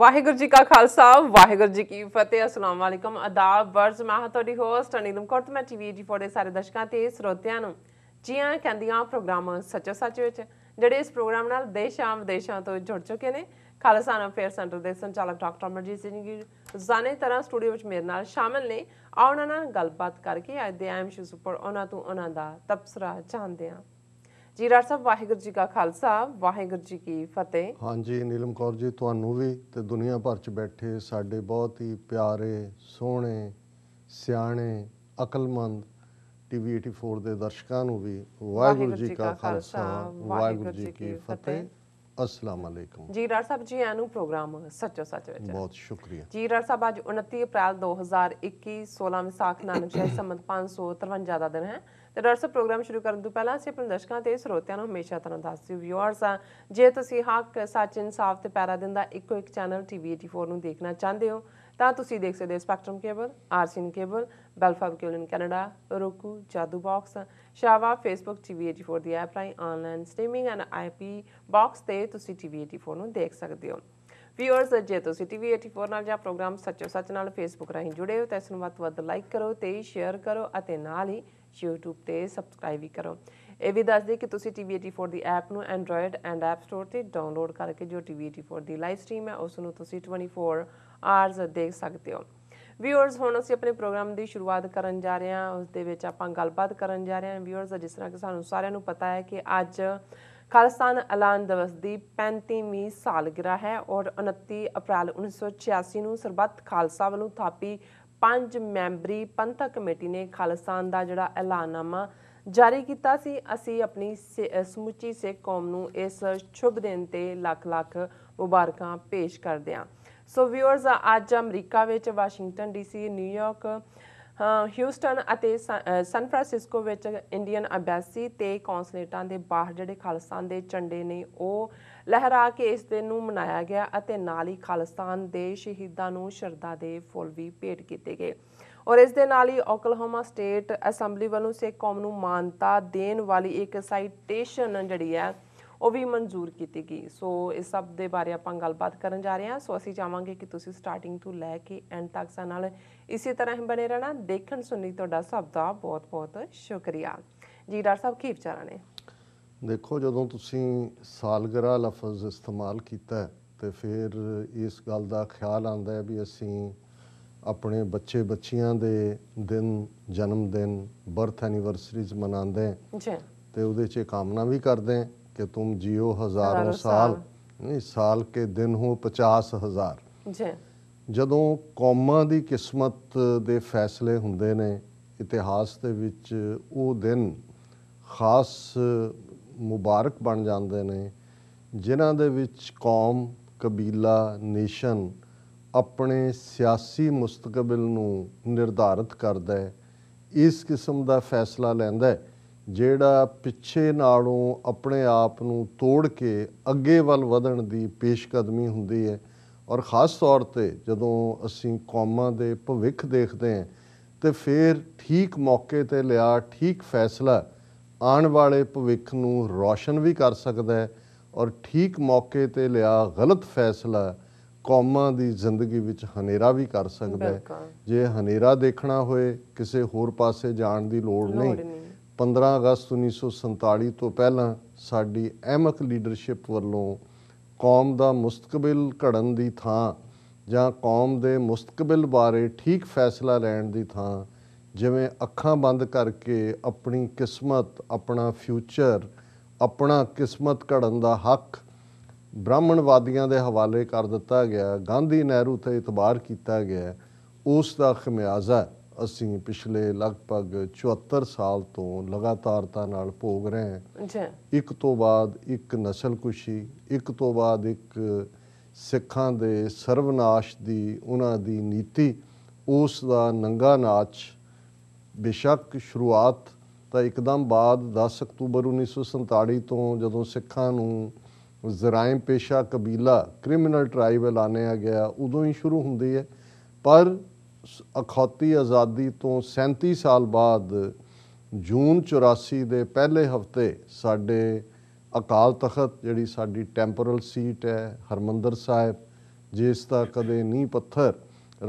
ਵਾਹਿਗੁਰੂ ਜੀ ਕਾ ਖਾਲਸਾ ਵਾਹਿਗੁਰੂ ਜੀ ਕੀ ਫਤਿਹ ਅਸਲਾਮ ਵਾਲੇਕਮ ਆਦਾਬ ਵਰਸ ਮੈਂ ਤੁਹਾਡੀ ਹੋਸਟ ਅਨੀਲਮ ਕੌਰ ਤੇ ਮੈਂ ਟੀਵੀ ਜੀ ਫੋਰ ਦੇ ਸਾਰੇ ਦਰਸ਼ਕਾਂ ਤੇ ਸਰੋਤਿਆਂ ਨੂੰ ਜੀਆਂ ਕਹਿੰਦੀਆਂ ਪ੍ਰੋਗਰਾਮ ਸੱਚੋ ਸੱਚ ਵਿੱਚ ਜਿਹੜੇ ਇਸ ਪ੍ਰੋਗਰਾਮ ਨਾਲ ਦੇਸ਼ਾਂ ਵਿਦੇਸ਼ਾਂ ਤੋਂ ਜੁੜ ਚੁੱਕੇ ਨੇ ਖਾਲਸਾਨ ਅਫੇਅਰ ਸੈਂਟਰ ਦੇ ਸੰਚਾਲਕ ਡਾਕਟਰ ਅਮਰਜੀਤ ਸਿੰਘ ਜੀ ਜ਼ਾਨੇ ਤਰ੍ਹਾਂ ਸਟੂਡੀਓ ਵਿੱਚ ਮੇਰੇ ਨਾਲ ਸ਼ਾਮਿਲ ਨੇ ਆਉਣਾ ਨਾਲ ਗੱਲਬਾਤ ਕਰਕੇ ਅੱਜ ਦੇ ਆਮ ਸ਼ੂ ਉੱਪਰ ਉਹਨਾਂ ਤੋਂ ਉਹਨਾਂ ਦਾ ਤਬਸਰਾ ਜਾਣਦੇ ਆਂ ਜੀ ਰਾਜ ਸਾਹਿਬ ਵਾਹਿਗੁਰੂ ਜੀ ਕਾ ਖਾਲਸਾ ਵਾਹਿਗੁਰੂ ਜੀ ਕੀ ਫਤਿਹ ਹਾਂਜੀ ਨੀਲਮ ਕੌਰ ਜੀ ਤੁਹਾਨੂੰ ਵੀ ਤੇ ਦੁਨੀਆ ਭਰ 'ਚ ਬੈਠੇ ਸਾਡੇ ਬਹੁਤ ਹੀ ਪਿਆਰੇ ਸੋਹਣੇ ਸਿਆਣੇ ਅਕਲਮੰਦ ਟੀਵੀ 84 ਦੇ ਦਰਸ਼ਕਾਂ ਨੂੰ ਵੀ ਵਾਹਿਗੁਰੂ ਜੀ ਕਾ ਖਾਲਸਾ ਵਾਹਿਗੁਰੂ ਜੀ ਕੀ ਫਤਿਹ ਅਸਲਾਮ ਅਲੈਕਮ ਜੀ ਰਾਜ ਸਾਹਿਬ ਜੀ ਇਹਨੂੰ ਪ੍ਰੋਗਰਾਮ ਸੱਚੋ ਸੱਚ ਵਿੱਚ ਬਹੁਤ ਸ਼ੁਕਰੀਆ ਜੀ ਰਾਜ ਸਾਹਿਬ ਅੱਜ 29 ਅਪ੍ਰੈਲ 2021 16 ਵਿਸਾਖ ਨਾਨਕ ਸ਼ਹਿਰ ਸੰਮਤ 553 ਦਾ ਦਿਨ ਹੈ ਤੇ ਦਰਸ ਪ੍ਰੋਗਰਾਮ ਸ਼ੁਰੂ ਕਰਨ ਤੋਂ ਪਹਿਲਾਂ ਅਸੀਂ ਆਪਣੇ ਦਰਸ਼ਕਾਂ ਤੇ ਸਰੋਤਿਆਂ ਨੂੰ ਹਮੇਸ਼ਾ ਤੁਹਾਨੂੰ ਦੱਸਦੇ ਵਿਊਅਰਸ ਆ ਜੇ ਤੁਸੀਂ ਹੱਕ ਸੱਚ ਇਨਸਾਫ ਤੇ ਪੈਰਾ ਦਾ ਇੱਕੋ ਇੱਕ ਚੈਨਲ ਟੀਵੀ 84 ਨੂੰ ਦੇਖਣਾ ਚਾਹੁੰਦੇ ਹੋ ਤਾਂ ਤੁਸੀਂ ਦੇਖ ਸਕਦੇ ਹੋ ਸਪੈਕਟਰਮ ਕੇਬਲ ਆਰਸੀਨ ਕੇਬਲ ਬੈਲਫਾਬ cable in Canada Roku Jadoo box ਸ਼ਾਵਾ ਫੇਸਬੁੱਕ ਟੀਵੀ 84 ਦੀ ਐਪ ਰਾਹੀਂ online streaming and IP box ਤੇ ਤੁਸੀਂ ਟੀਵੀ 84 ਨੂੰ ਦੇਖ ਸਕਦੇ ਹੋ ਵੀਅਰਸ ਜੇ ਤੁਸੀਂ ਟੀਵੀ 84 ਨਾਲ ਜਾਂ ਪ੍ਰੋਗਰਾਮ ਸੱਚੋ ਸੱਚ ਨਾਲ ਫੇਸਬੁੱਕ ਰਾਹੀਂ ਜੁੜੇ ਹੋ ਤਾਂ ਇਸ ਨੂੰ ਵੱਧ ਤੋਂ ਵੱਧ ਲਾਈਕ ਕਰੋ ਤੇ ਸ਼ੇਅਰ ਕਰੋ ਅਤੇ ਨਾਲ ਹੀ YouTube ਤੇ ਸਬਸਕ੍ਰਾਈਬ ਵੀ ਕਰੋ ਇਹ ਵੀ ਦੱਸ ਦੇ ਕਿ ਤੁਸੀਂ TV84 ਦੀ ਐਪ ਨੂੰ Android ਐਂਡ App Store ਤੇ ਡਾਊਨਲੋਡ ਕਰਕੇ ਜੋ TV84 ਦੀ ਲਾਈਵ ਸਟ੍ਰੀਮ ਹੈ ਉਸ ਨੂੰ ਤੁਸੀਂ 24 ਆਰਸ ਦੇਖ ਸਕਦੇ ਹੋ ਵਿਊਅਰਸ ਹੁਣ ਅਸੀਂ ਆਪਣੇ ਪ੍ਰੋਗਰਾਮ ਦੀ ਸ਼ੁਰੂਆਤ ਕਰਨ ਜਾ ਰਹੇ ਹਾਂ ਉਸ ਦੇ ਵਿੱਚ ਆਪਾਂ ਗੱਲਬਾਤ ਕਰਨ ਜਾ ਰਹੇ ਹਾਂ ਵਿਊਅਰਸ ਜਿਸ ਤਰ੍ਹਾਂ ਕਿ ਸਾਨੂੰ ਸਾਰਿਆਂ ਨੂੰ ਪਤਾ ਹੈ ਕਿ ਅੱਜ ਖਾਲਿਸਤਾਨ ਐਲਾਨ ਦਿਵਸ ਦੀ 35ਵੀਂ ਸਾਲਗਿਰਾ ਹੈ ਔਰ 29 ਅਪ੍ਰੈਲ 1986 ਨੂੰ ਸਰਬੱਤ ਖਾਲਸਾ ਵੱਲੋਂ ਥਾਪੀ ਪੰਜ ਮੈਂਬਰੀ ਪੰਥਕ ਕਮੇਟੀ ਨੇ ਖਾਲਸਾਨ ਦਾ ਜਿਹੜਾ ਐਲਾਨਨਾਮਾ ਜਾਰੀ ਕੀਤਾ ਸੀ ਅਸੀਂ ਆਪਣੀ ਸਮੁੱਚੀ ਸਿੱਖ ਕੌਮ ਨੂੰ ਇਸ ਸ਼ੁਭ ਦਿਨ ਤੇ ਲੱਖ ਲੱਖ ਮੁਬਾਰਕਾਂ ਪੇਸ਼ ਕਰਦੇ ਹਾਂ ਸੋ ਵਿਊਅਰਸ ਅੱਜ ਅਮਰੀਕਾ ਵਿੱਚ ਵਾਸ਼ਿੰਗਟਨ ਡੀਸੀ ਨਿਊਯਾਰਕ ਹਿਊਸਟਨ ਅਤੇ ਸਨ ਫ੍ਰਾਂਸਿਸਕੋ ਵਿੱਚ ਇੰਡੀਅਨ ਐਮਬੈਸੀ ਤੇ ਕੌਂਸਲੇਟਾਂ ਦੇ ਬਾਹਰ ਜਿਹੜੇ ਖਾਲਸਾਨ ਦੇ ਝੰਡੇ ਨੇ ਉਹ ਲਹਿਰਾ ਕੇ ਇਸ ਦਿਨ ਨੂੰ ਮਨਾਇਆ ਗਿਆ ਅਤੇ ਨਾਲ ਹੀ ਖਾਲਿਸਤਾਨ ਦੇ ਸ਼ਹੀਦਾਂ ਨੂੰ ਸ਼ਰਧਾ ਦੇ ਫੁੱਲ ਵੀ ਭੇਟ ਕੀਤੇ ਗਏ ਔਰ ਇਸ ਦੇ ਨਾਲ ਹੀ ਓਕਲਾਹੋਮਾ ਸਟੇਟ ਅਸੈਂਬਲੀ ਵੱਲੋਂ ਸੇ ਕੌਮ ਨੂੰ ਮਾਨਤਾ ਦੇਣ ਵਾਲੀ ਇੱਕ ਸਾਈਟੇਸ਼ਨ ਜਿਹੜੀ ਹੈ ਉਹ ਵੀ ਮਨਜ਼ੂਰ ਕੀਤੀ ਗਈ ਸੋ ਇਸ ਸਭ ਦੇ ਬਾਰੇ ਆਪਾਂ ਗੱਲਬਾਤ ਕਰਨ ਜਾ ਰਹੇ ਹਾਂ ਸੋ ਅਸੀਂ ਚਾਹਾਂਗੇ ਕਿ ਤੁਸੀਂ ਸਟਾਰਟਿੰਗ ਤੋਂ ਲੈ ਕੇ ਐਂਡ ਤੱਕ ਸਾਡੇ ਨਾਲ ਇਸੇ ਤਰ੍ਹਾਂ ਹੀ ਬਣੇ ਰਹਿਣਾ ਦੇਖਣ ਸੁਣਨ ਤੁਹਾਡਾ ਸਭ ਦਾ ਬਹੁਤ-ਬਹੁਤ ਸ਼ੁਕਰੀਆ ਜੀ ਡਾਕਟਰ ਸਾਹਿਬ ਕੀ ਵਿਚਾਰਾਂ ਨੇ ਦੇਖੋ ਜਦੋਂ ਤੁਸੀਂ ਸਾਲਗਰਾ ਲਫ਼ਜ਼ ਇਸਤੇਮਾਲ ਕੀਤਾ ਤੇ ਫਿਰ ਇਸ ਗੱਲ ਦਾ ਖਿਆਲ ਆਉਂਦਾ ਹੈ ਵੀ ਅਸੀਂ ਆਪਣੇ ਬੱਚੇ ਬੱਚੀਆਂ ਦੇ ਦਿਨ ਜਨਮ ਦਿਨ ਬਰਥ ਐਨੀਵਰਸਰੀਜ਼ ਮਨਾਉਂਦੇ ਹਾਂ ਜੀ ਤੇ ਉਹਦੇ 'ਚ ਕਾਮਨਾ ਵੀ ਕਰਦੇ ਹਾਂ ਕਿ ਤੁਮ जियो हजारों ਸਾਲ ਨਹੀਂ ਸਾਲ ਕੇ ਦਿਨ ਹੋ 50000 ਜੀ ਜਦੋਂ ਕੌਮਾਂ ਦੀ ਕਿਸਮਤ ਦੇ ਫੈਸਲੇ ਹੁੰਦੇ ਨੇ ਇਤਿਹਾਸ ਦੇ ਵਿੱਚ ਉਹ ਦਿਨ ਖਾਸ ਮੁਬਾਰਕ ਬਣ ਜਾਂਦੇ ਨੇ ਜਿਨ੍ਹਾਂ ਦੇ ਵਿੱਚ ਕੌਮ ਕਬੀਲਾ ਨੇਸ਼ਨ ਆਪਣੇ ਸਿਆਸੀ ਮੁਸਤਕਬਲ ਨੂੰ ਨਿਰਧਾਰਤ ਕਰਦਾ ਹੈ ਇਸ ਕਿਸਮ ਦਾ ਫੈਸਲਾ ਲੈਂਦਾ ਹੈ ਜਿਹੜਾ ਪਿੱਛੇ ਨਾਲੋਂ ਆਪਣੇ ਆਪ ਨੂੰ ਤੋੜ ਕੇ ਅੱਗੇ ਵੱਲ ਵਧਣ ਦੀ ਪੇਸ਼ਕਦਮੀ ਹੁੰਦੀ ਹੈ ਔਰ ਖਾਸ ਤੌਰ ਤੇ ਜਦੋਂ ਅਸੀਂ ਕੌਮਾਂ ਦੇ ਭਵਿੱਖ ਦੇਖਦੇ ਹਾਂ ਤੇ ਫਿਰ ਠੀਕ ਮੌਕੇ ਤੇ ਲਿਆ ਠੀਕ ਫੈਸਲਾ ਆਉਣ ਵਾਲੇ ਭਵਿੱਖ ਨੂੰ ਰੌਸ਼ਨ ਵੀ ਕਰ ਸਕਦਾ ਹੈ ਔਰ ਠੀਕ ਮੌਕੇ ਤੇ ਲਿਆ ਗਲਤ ਫੈਸਲਾ ਕੌਮਾਂ ਦੀ ਜ਼ਿੰਦਗੀ ਵਿੱਚ ਹਨੇਰਾ ਵੀ ਕਰ ਸਕਦਾ ਹੈ ਜੇ ਹਨੇਰਾ ਦੇਖਣਾ ਹੋਏ ਕਿਸੇ ਹੋਰ ਪਾਸੇ ਜਾਣ ਦੀ ਲੋੜ ਨਹੀਂ 15 ਅਗਸਤ 1947 ਤੋਂ ਪਹਿਲਾਂ ਸਾਡੀ ਅਹਿਮਕ ਲੀਡਰਸ਼ਿਪ ਵੱਲੋਂ ਕੌਮ ਦਾ ਮੁਸਤਕਬਲ ਘੜਨ ਦੀ ਥਾਂ ਜਾਂ ਕੌਮ ਦੇ ਮੁਸਤਕਬਲ ਬਾਰੇ ਠੀਕ ਫੈਸਲਾ ਲੈਣ ਦੀ ਥਾਂ ਜਿਵੇਂ ਅੱਖਾਂ ਬੰਦ ਕਰਕੇ ਆਪਣੀ ਕਿਸਮਤ ਆਪਣਾ ਫਿਊਚਰ ਆਪਣਾ ਕਿਸਮਤ ਘੜਨ ਦਾ ਹੱਕ ਬ੍ਰਾਹਮਣਵਾਦੀਆਂ ਦੇ ਹਵਾਲੇ ਕਰ ਦਿੱਤਾ ਗਿਆ ਗਾਂਧੀ ਨਹਿਰੂ ਤੇ ਇਤਬਾਰ ਕੀਤਾ ਗਿਆ ਉਸ ਦਾ ਖਮਿਆਜ਼ਾ ਅਸੀਂ ਪਿਛਲੇ ਲਗਭਗ 74 ਸਾਲ ਤੋਂ ਲਗਾਤਾਰਤਾ ਨਾਲ ਭੋਗ ਰਹੇ ਹਾਂ ਜੀ ਇੱਕ ਤੋਂ ਬਾਅਦ ਇੱਕ ਨਸਲਕੁਸ਼ੀ ਇੱਕ ਤੋਂ ਬਾਅਦ ਇੱਕ ਸਿੱਖਾਂ ਦੇ ਸਰਵਨਾਸ਼ ਦੀ ਉਹਨਾਂ ਦੀ ਨੀਤੀ ਉਸ ਦਾ ਨੰਗਾ ਨਾਚ ਬਿਸ਼ੱਕ ਸ਼ੁਰੂਆਤ ਤਾਂ ਇੱਕਦਮ ਬਾਅਦ 10 ਅਕਤੂਬਰ 1947 ਤੋਂ ਜਦੋਂ ਸਿੱਖਾਂ ਨੂੰ ਜ਼ਰਾਇਮ ਪੇਸ਼ਾ ਕਬੀਲਾ ਕ੍ਰਿਮੀਨਲ ਆਨੇ ਆ ਗਿਆ ਉਦੋਂ ਹੀ ਸ਼ੁਰੂ ਹੁੰਦੀ ਹੈ ਪਰ ਅਖੌਤੀ ਆਜ਼ਾਦੀ ਤੋਂ 37 ਸਾਲ ਬਾਅਦ ਜੂਨ 84 ਦੇ ਪਹਿਲੇ ਹਫਤੇ ਸਾਡੇ ਅਕਾਲ ਤਖਤ ਜਿਹੜੀ ਸਾਡੀ ਟੈਂਪੋਰਲ ਸੀਟ ਹੈ ਹਰਮੰਦਰ ਸਾਹਿਬ ਜਿਸ ਦਾ ਕਦੇ ਨਹੀਂ ਪੱਥਰ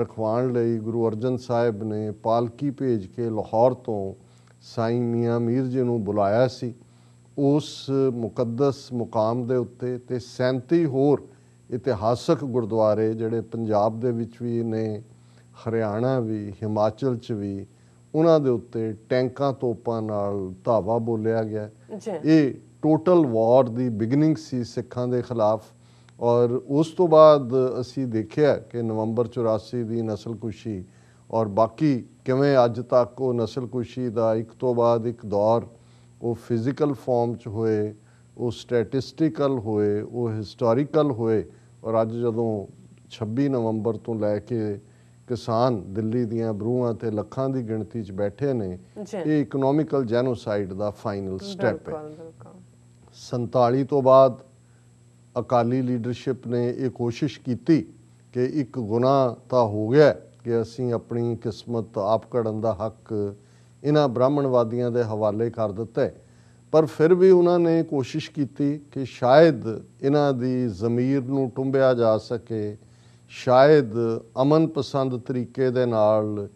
ਰਖਵਾਣ ਲਈ ਗੁਰੂ ਅਰਜਨ ਸਾਹਿਬ ਨੇ ਪਾਲਕੀ ਭੇਜ ਕੇ ਲਾਹੌਰ ਤੋਂ ਸਾਈਂ ਮੀਆਂ ਮੀਰ ਜੀ ਨੂੰ ਬੁਲਾਇਆ ਸੀ ਉਸ ਮੁਕੱਦਸ ਮੁਕਾਮ ਦੇ ਉੱਤੇ ਤੇ 37 ਹੋਰ ਇਤਿਹਾਸਕ ਗੁਰਦੁਆਰੇ ਜਿਹੜੇ ਪੰਜਾਬ ਦੇ ਵਿੱਚ ਵੀ ਨੇ ਹਰਿਆਣਾ ਵੀ ਹਿਮਾਚਲ 'ਚ ਵੀ ਉਹਨਾਂ ਦੇ ਉੱਤੇ ਟੈਂਕਾਂ ਤੋਪਾਂ ਨਾਲ ਧਾਵਾ ਬੋਲਿਆ ਗਿਆ ਇਹ ਟੋਟਲ ਵਾਰ ਦੀ ਬਿਗਨਿੰਗ ਸੀ ਸਿੱਖਾਂ ਦੇ ਖਿਲਾਫ ਔਰ ਉਸ ਤੋਂ ਬਾਅਦ ਅਸੀਂ ਦੇਖਿਆ ਕਿ ਨਵੰਬਰ 84 ਦੀ ਨਸਲਕੁਸ਼ੀ ਔਰ ਬਾਕੀ ਕਿਵੇਂ ਅੱਜ ਤੱਕ ਉਹ ਨਸਲਕੁਸ਼ੀ ਦਾ ਇੱਕ ਤੋਂ ਬਾਅਦ ਇੱਕ ਦੌਰ ਉਹ ਫਿਜ਼ੀਕਲ ਫਾਰਮ 'ਚ ਹੋਏ ਉਹ ਸਟੈਟਿਸਟੀਕਲ ਹੋਏ ਉਹ ਹਿਸਟੋਰੀਕਲ ਹੋਏ ਔਰ ਅੱਜ ਜਦੋਂ 26 ਨਵੰਬਰ ਤੋਂ ਲੈ ਕੇ ਕਿਸਾਨ ਦਿੱਲੀ ਦੀਆਂ ਬਰੂਹਾਂ ਤੇ ਲੱਖਾਂ ਦੀ ਗਿਣਤੀ 'ਚ ਬੈਠੇ ਨੇ ਇਹ ਇਕਨੋਮਿਕਲ ਜੈਨੋਸਾਈਡ ਦਾ ਫਾਈਨਲ ਸਟੈਪ ਹੈ 47 ਤੋਂ ਬਾਅਦ ਅਕਾਲੀ ਲੀਡਰਸ਼ਿਪ ਨੇ ਇਹ ਕੋਸ਼ਿਸ਼ ਕੀਤੀ ਕਿ ਇੱਕ ਗੁਨਾਹ ਤਾਂ ਹੋ ਗਿਆ ਕਿ ਅਸੀਂ ਆਪਣੀ ਕਿਸਮਤ ਆਪ ਘੜਨ ਦਾ ਹੱਕ ਇਹਨਾਂ ਬ੍ਰਾਹਮਣਵਾਦੀਆਂ ਦੇ ਹਵਾਲੇ ਕਰ ਦਿੱਤਾ ਪਰ ਫਿਰ ਵੀ ਉਹਨਾਂ ਨੇ ਕੋਸ਼ਿਸ਼ ਕੀਤੀ ਕਿ ਸ਼ਾਇਦ ਇਹਨਾਂ ਦੀ ਜ਼ਮੀਰ ਨੂੰ ਟੁੰਬਿਆ ਜਾ ਸਕੇ ਸ਼ਾਇਦ ਅਮਨ ਪਸੰਦ ਤਰੀਕੇ ਦੇ ਨਾਲ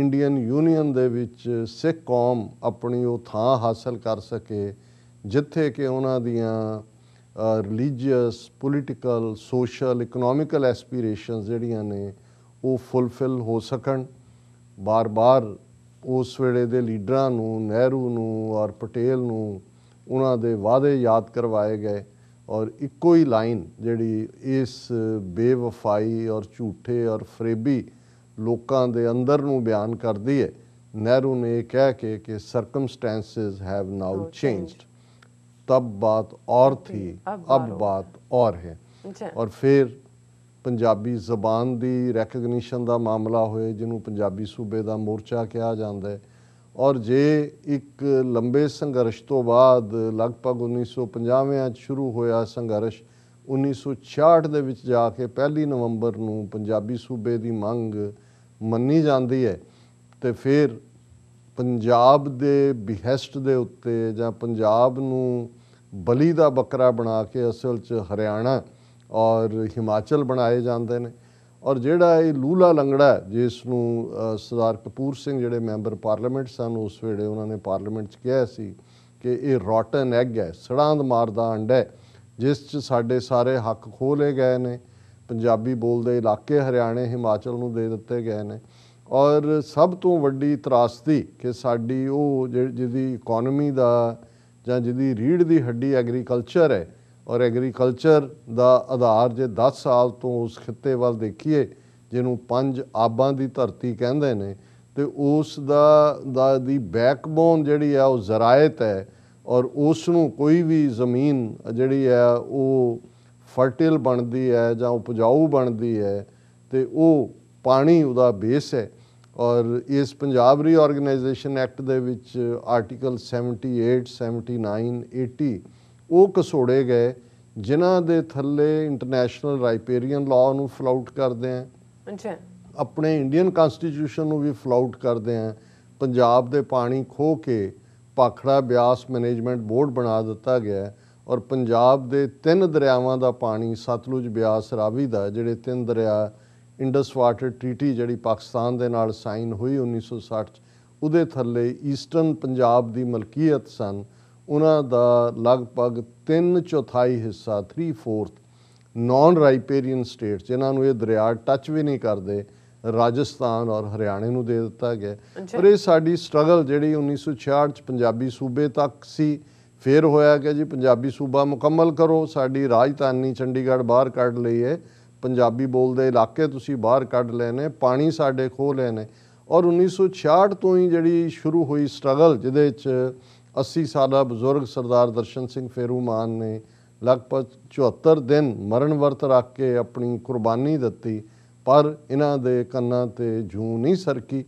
ਇੰਡੀਅਨ ਯੂਨੀਅਨ ਦੇ ਵਿੱਚ ਸਿੱਖ ਕੌਮ ਆਪਣੀ ਉਹ ਥਾਂ ਹਾਸਲ ਕਰ ਸਕੇ ਜਿੱਥੇ ਕਿ ਉਹਨਾਂ ਦੀਆਂ religious political social economical aspirations ਜਿਹੜੀਆਂ ਨੇ ਉਹ ਫੁੱਲਫਿਲ ਹੋ ਸਕਣ ਬਾਰ-ਬਾਰ ਉਸ ਵੇਲੇ ਦੇ ਲੀਡਰਾਂ ਨੂੰ ਨਹਿਰੂ ਨੂੰ ਔਰ ਪਟੇਲ ਨੂੰ ਉਹਨਾਂ ਦੇ ਵਾਅਦੇ ਯਾਦ ਕਰਵਾਏ ਗਏ ਔਰ ਇੱਕੋ ਹੀ ਲਾਈਨ ਜਿਹੜੀ ਇਸ ਬੇਵਫਾਈ ਔਰ ਝੂਠੇ ਔਰ ਫਰੇਬੀ ਲੋਕਾਂ ਦੇ ਅੰਦਰ ਨੂੰ ਬਿਆਨ ਕਰਦੀ ਹੈ ਨਹਿਰੂ ਨੇ ਕਹਿ ਕੇ ਕਿ ਸਰਕਮਸਟੈਂਸਸ ਹੈਵ ਨਾਊ ਚੇਂਜਡ ਤਬ ਬਾਤ ਔਰ ਥੀ ਅਬ ਬਾਤ ਔਰ ਹੈ ਔਰ ਫਿਰ ਪੰਜਾਬੀ ਜ਼ਬਾਨ ਦੀ ਰੈਕਗਨੀਸ਼ਨ ਦਾ ਮਾਮਲਾ ਹੋਏ ਜਿਹਨੂੰ ਪੰਜਾਬੀ ਸੂਬੇ ਦਾ ਮੋਰਚਾ ਕਿਹਾ ਜਾਂਦਾ ਹੈ ਔਰ ਜੇ ਇੱਕ ਲੰਬੇ ਸੰਘਰਸ਼ ਤੋਂ ਬਾਅਦ ਲਗਭਗ 1950ਵਿਆਂ 'ਚ ਸ਼ੁਰੂ ਹੋਇਆ ਸੰਘਰਸ਼ 1966 ਦੇ ਵਿੱਚ ਜਾ ਕੇ 1 ਨਵੰਬਰ ਨੂੰ ਪੰਜਾਬੀ ਸੂਬੇ ਦੀ ਮੰਗ ਮੰਨੀ ਜਾਂਦੀ ਹੈ ਤੇ ਫਿਰ ਪੰਜਾਬ ਦੇ ਬਿਹੈਸਟ ਦੇ ਉੱਤੇ ਜਾਂ ਪੰਜਾਬ ਨੂੰ ਬਲੀ ਦਾ ਬੱਕਰਾ ਬਣਾ ਕੇ ਅਸਲ 'ਚ ਹਰਿਆਣਾ ਔਰ ਹਿਮਾਚਲ ਬਣਾਏ ਜਾਂਦੇ ਨੇ ਔਰ ਜਿਹੜਾ ਇਹ ਲੂਲਾ ਲੰਗੜਾ ਜਿਸ ਨੂੰ ਸਰਦਾਰ ਕਪੂਰ ਸਿੰਘ ਜਿਹੜੇ ਮੈਂਬਰ ਪਾਰਲੀਮੈਂਟ ਸਨ ਉਸ ਵੇਲੇ ਉਹਨਾਂ ਨੇ ਪਾਰਲੀਮੈਂਟ 'ਚ ਕਿਹਾ ਸੀ ਕਿ ਇਹ ਰੋਟਨ ਐਗ ਹੈ ਸੜਾਂਦ ਮਾਰਦਾ ਅੰਡਾ ਹੈ ਜਿਸ 'ਚ ਸਾਡੇ ਸਾਰੇ ਹੱਕ ਖੋਲੇ ਗਏ ਨੇ ਪੰਜਾਬੀ ਬੋਲਦੇ ਇਲਾਕੇ ਹਰਿਆਣੇ ਹਿਮਾਚਲ ਨੂੰ ਦੇ ਦਿੱਤੇ ਗਏ ਨੇ ਔਰ ਸਭ ਤੋਂ ਵੱਡੀ ਤਰਾਸਦੀ ਕਿ ਸਾਡੀ ਉਹ ਜਿਹਦੀ ਇਕਨੋਮੀ ਦਾ ਜਾਂ ਜਿਹਦੀ ਰੀੜ ਦੀ ਹੱਡੀ ਐਗਰੀਕਲਚਰ ਹੈ ਔਰ ਐਗਰੀਕਲਚਰ ਦਾ ਆਧਾਰ ਜੇ 10 ਸਾਲ ਤੋਂ ਉਸ ਖਿੱਤੇ ਵੱਲ ਦੇਖੀਏ ਜਿਹਨੂੰ ਪੰਜ ਆਬਾਂ ਦੀ ਧਰਤੀ ਕਹਿੰਦੇ ਨੇ ਤੇ ਉਸ ਦਾ ਦਾ ਦੀ ਬੈਕਬੋਨ ਜਿਹੜੀ ਆ ਉਹ ਜ਼ਰਾਇਤ ਹੈ ਔਰ ਉਸ ਨੂੰ ਕੋਈ ਵੀ ਜ਼ਮੀਨ ਜਿਹੜੀ ਆ ਉਹ ਫਰਟਾਈਲ ਬਣਦੀ ਹੈ ਜਾਂ ਉਪਜਾਊ ਬਣਦੀ ਹੈ ਤੇ ਉਹ ਪਾਣੀ ਉਹਦਾ ਬੇਸ ਹੈ ਔਰ ਇਸ ਪੰਜਾਬ ਰੀ ਆਰਗੇਨਾਈਜੇਸ਼ਨ ਐਕਟ ਦੇ ਵਿੱਚ ਆਰਟੀਕਲ 78 79 80 ਉਹ ਕਸੋੜੇ ਗਏ ਜਿਨ੍ਹਾਂ ਦੇ ਥੱਲੇ ਇੰਟਰਨੈਸ਼ਨਲ ਰਾਈਪੇਰੀਅਨ ਲਾਅ ਨੂੰ ਫਲਾਊਟ ਕਰਦੇ ਆ ਅੱਛਾ ਆਪਣੇ ਇੰਡੀਅਨ ਕਨਸਟੀਟਿਊਸ਼ਨ ਨੂੰ ਵੀ ਫਲਾਊਟ ਕਰਦੇ ਆ ਪੰਜਾਬ ਦੇ ਪਾਣੀ ਖੋ ਕੇ ਪਾਖੜਾ ਬਿਆਸ ਮੈਨੇਜਮੈਂਟ ਬੋਰਡ ਬਣਾ ਦਿੱਤਾ ਗਿਆ ਔਰ ਪੰਜਾਬ ਦੇ ਤਿੰਨ ਦਰਿਆਵਾਂ ਦਾ ਪਾਣੀ ਸਤਲੁਜ ਬਿਆਸ ਰਾਵੀ ਦਾ ਜਿਹੜੇ ਤਿੰਨ ਦਰਿਆ ਇੰਡਸ ਵਾਟਰ ਟ੍ਰੀਟੀ ਜਿਹੜੀ ਪਾਕਿਸਤਾਨ ਦੇ ਨਾਲ ਸਾਈਨ ਹੋਈ 1960 ਉਹਦੇ ਥੱਲੇ ਈਸਟਰਨ ਪੰਜਾਬ ਦੀ ਮਲਕੀਅਤ ਸਨ ਉਹਨਾਂ ਦਾ ਲਗਭਗ 3 4 ਹਿੱਸਾ 3 4 ਨਾਨ ਰਾਈਪੇਰੀਅਨ ਸਟੇਟਸ ਜਿਨ੍ਹਾਂ ਨੂੰ ਇਹ ਦਰਿਆ ਟੱਚ ਵੀ ਨਹੀਂ ਕਰਦੇ ਰਾਜਸਥਾਨ ਔਰ ਹਰਿਆਣੇ ਨੂੰ ਦੇ ਦਿੱਤਾ ਗਿਆ ਪਰ ਇਹ ਸਾਡੀ ਸਟਰਗਲ ਜਿਹੜੀ 1966 ਚ ਪੰਜਾਬੀ ਸੂਬੇ ਤੱਕ ਸੀ ਫੇਰ ਹੋਇਆ ਕਿ ਜੀ ਪੰਜਾਬੀ ਸੂਬਾ ਮੁਕੰਮਲ ਕਰੋ ਸਾਡੀ ਰਾਜਧਾਨੀ ਚੰਡੀਗੜ੍ਹ ਬਾਹਰ ਕੱਢ ਲਈ ਹੈ ਪੰਜਾਬੀ ਬੋਲਦੇ ਇਲਾਕੇ ਤੁਸੀਂ ਬਾਹਰ ਕੱਢ ਲੈਨੇ ਨੇ ਪਾਣੀ ਸਾਡੇ ਖੋ ਲਏ ਨੇ ਔਰ 1966 ਤੋਂ ਹੀ ਜਿਹੜੀ ਸ਼ੁਰੂ ਹੋਈ ਸਟਰਗਲ ਜਿਹਦੇ ਵਿੱਚ 80 ਸਾਲਾ ਬਜ਼ੁਰਗ ਸਰਦਾਰ ਦਰਸ਼ਨ ਸਿੰਘ ਫੇਰੂ ਮਾਨ ਨੇ ਲਗਭਗ 74 ਦਿਨ ਮਰਨ ਵਰਤ ਰੱਖ ਕੇ ਆਪਣੀ ਕੁਰਬਾਨੀ ਦਿੱਤੀ ਪਰ ਇਹਨਾਂ ਦੇ ਕੰਨਾਂ ਤੇ ਜੂ ਨਹੀਂ ਸਰਕੀ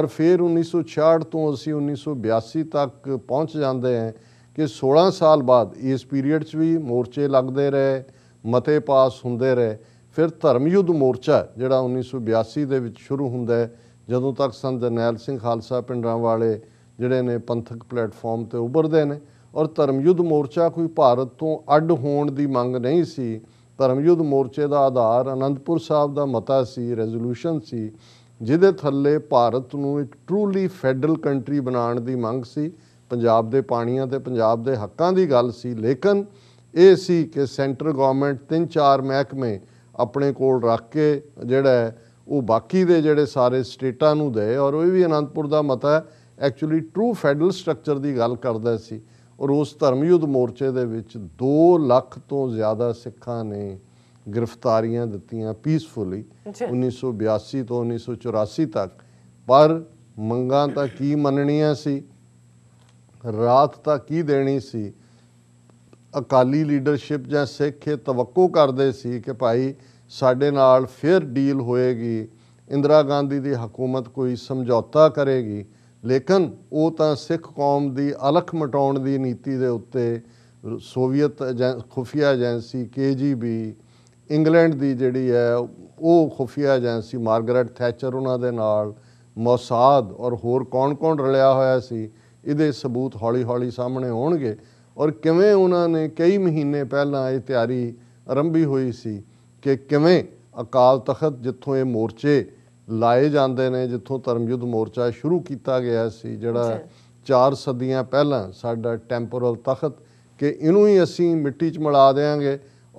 ਔਰ ਫਿਰ 1966 ਤੋਂ ਅਸੀਂ 1982 ਤੱਕ ਪਹੁੰਚ ਜਾਂਦੇ ਹਾਂ ਕਿ 16 ਸਾਲ ਬਾਅਦ ਇਸ ਪੀਰੀਅਡ 'ਚ ਵੀ ਮੋਰਚੇ ਲੱਗਦੇ ਰਹੇ ਮਤੇ ਪਾਸ ਹੁੰਦੇ ਰਹੇ ਫਿਰ ਧਰਮ ਯੁੱਧ ਮੋਰਚਾ ਜਿਹੜਾ 1982 ਦੇ ਵਿੱਚ ਸ਼ੁਰੂ ਹੁੰਦਾ ਜਦੋਂ ਤੱਕ ਸੰਤ ਜਨੈਲ ਸਿੰਘ ਖਾਲਸਾ ਪਿੰਡਾਂ ਵਾਲੇ ਜਿਹੜੇ ਨੇ ਪੰਥਕ ਪਲੇਟਫਾਰਮ ਤੇ ਉੱਭਰਦੇ ਨੇ ਔਰ ਧਰਮਯੁੱਧ ਮੋਰਚਾ ਕੋਈ ਭਾਰਤ ਤੋਂ ਅੱਡ ਹੋਣ ਦੀ ਮੰਗ ਨਹੀਂ ਸੀ ਧਰਮਯੁੱਧ ਮੋਰਚੇ ਦਾ ਆਧਾਰ ਅਨੰਦਪੁਰ ਸਾਹਿਬ ਦਾ ਮਤਾ ਸੀ ਰੈਜ਼ੋਲੂਸ਼ਨ ਸੀ ਜਿਹਦੇ ਥੱਲੇ ਭਾਰਤ ਨੂੰ ਇੱਕ ਟਰੂਲੀ ਫੈਡਰਲ ਕੰਟਰੀ ਬਣਾਉਣ ਦੀ ਮੰਗ ਸੀ ਪੰਜਾਬ ਦੇ ਪਾਣੀਆਂ ਤੇ ਪੰਜਾਬ ਦੇ ਹੱਕਾਂ ਦੀ ਗੱਲ ਸੀ ਲੇਕਿਨ ਇਹ ਸੀ ਕਿ ਸੈਂਟਰ ਗਵਰਨਮੈਂਟ ਤਿੰਨ ਚਾਰ ਮਹਿਕਮੇ ਆਪਣੇ ਕੋਲ ਰੱਖ ਕੇ ਜਿਹੜਾ ਉਹ ਬਾਕੀ ਦੇ ਜਿਹੜੇ ਸਾਰੇ ਸਟੇਟਾਂ ਨੂੰ ਦੇ ਔਰ ਉਹ ਵੀ ਅਨੰਦਪੁਰ ਦਾ ਮਤਾ ਹੈ ਐਕਚੁਅਲੀ ਟਰੂ ਫੈਡਰਲ ਸਟਰਕਚਰ ਦੀ ਗੱਲ ਕਰਦਾ ਸੀ ਔਰ ਉਸ ਧਰਮਯੁੱਧ ਮੋਰਚੇ ਦੇ ਵਿੱਚ 2 ਲੱਖ ਤੋਂ ਜ਼ਿਆਦਾ ਸਿੱਖਾਂ ਨੇ ਗ੍ਰਿਫਤਾਰੀਆਂ ਦਿੱਤੀਆਂ ਪੀਸਫੁਲੀ 1982 ਤੋਂ 1984 ਤੱਕ ਪਰ ਮੰਗਾਂ ਤਾਂ ਕੀ ਮੰਨਣੀਆਂ ਸੀ ਰਾਤ ਤਾਂ ਕੀ ਦੇਣੀ ਸੀ ਅਕਾਲੀ ਲੀਡਰਸ਼ਿਪ ਜਾਂ ਸਿੱਖ ਇਹ ਤਵੱਕੋ ਕਰਦੇ ਸੀ ਕਿ ਭਾਈ ਸਾਡੇ ਨਾਲ ਫਿਰ ਡੀਲ ਹੋਏਗੀ ਇੰਦਰਾ ਗਾਂਧੀ ਦੀ ਹਕੂਮਤ ਕੋਈ ਸਮਝੌਤਾ ਕਰੇਗੀ ਲੇਕਿਨ ਉਹ ਤਾਂ ਸਿੱਖ ਕੌਮ ਦੀ ਅਲਖ ਮਟਾਉਣ ਦੀ ਨੀਤੀ ਦੇ ਉੱਤੇ ਸੋਵੀਅਤ ਖੁਫੀਆ ਏਜੰਸੀ ਕੇਜੀਬੀ ਇੰਗਲੈਂਡ ਦੀ ਜਿਹੜੀ ਹੈ ਉਹ ਖੁਫੀਆ ਏਜੰਸੀ ਮਾਰਗਰਟ ਥੈਚਰ ਉਹਨਾਂ ਦੇ ਨਾਲ ਮੌਸਾਦ ਔਰ ਹੋਰ ਕੌਣ-ਕੌਣ ਰਲਿਆ ਹੋਇਆ ਸੀ ਇਹਦੇ ਸਬੂਤ ਹੌਲੀ-ਹੌਲੀ ਸਾਹਮਣੇ ਆਉਣਗੇ ਔਰ ਕਿਵੇਂ ਉਹਨਾਂ ਨੇ ਕਈ ਮਹੀਨੇ ਪਹਿਲਾਂ ਇਹ ਤਿਆਰੀ ਆਰੰਭੀ ਹੋਈ ਸੀ ਕਿ ਕਿਵੇਂ ਅਕਾਲ ਤਖਤ ਜਿੱਥੋਂ ਇਹ ਮੋਰਚੇ ਲਾਏ ਜਾਂਦੇ ਨੇ ਜਿੱਥੋਂ ਧਰਮ ਯੁੱਧ ਮੋਰਚਾ ਸ਼ੁਰੂ ਕੀਤਾ ਗਿਆ ਸੀ ਜਿਹੜਾ 4 ਸਦੀਆਂ ਪਹਿਲਾਂ ਸਾਡਾ ਟੈਂਪੋਰਲ ਤਖਤ ਕਿ ਇਹਨੂੰ ਹੀ ਅਸੀਂ ਮਿੱਟੀ 'ਚ ਮਿਲਾ ਦੇਾਂਗੇ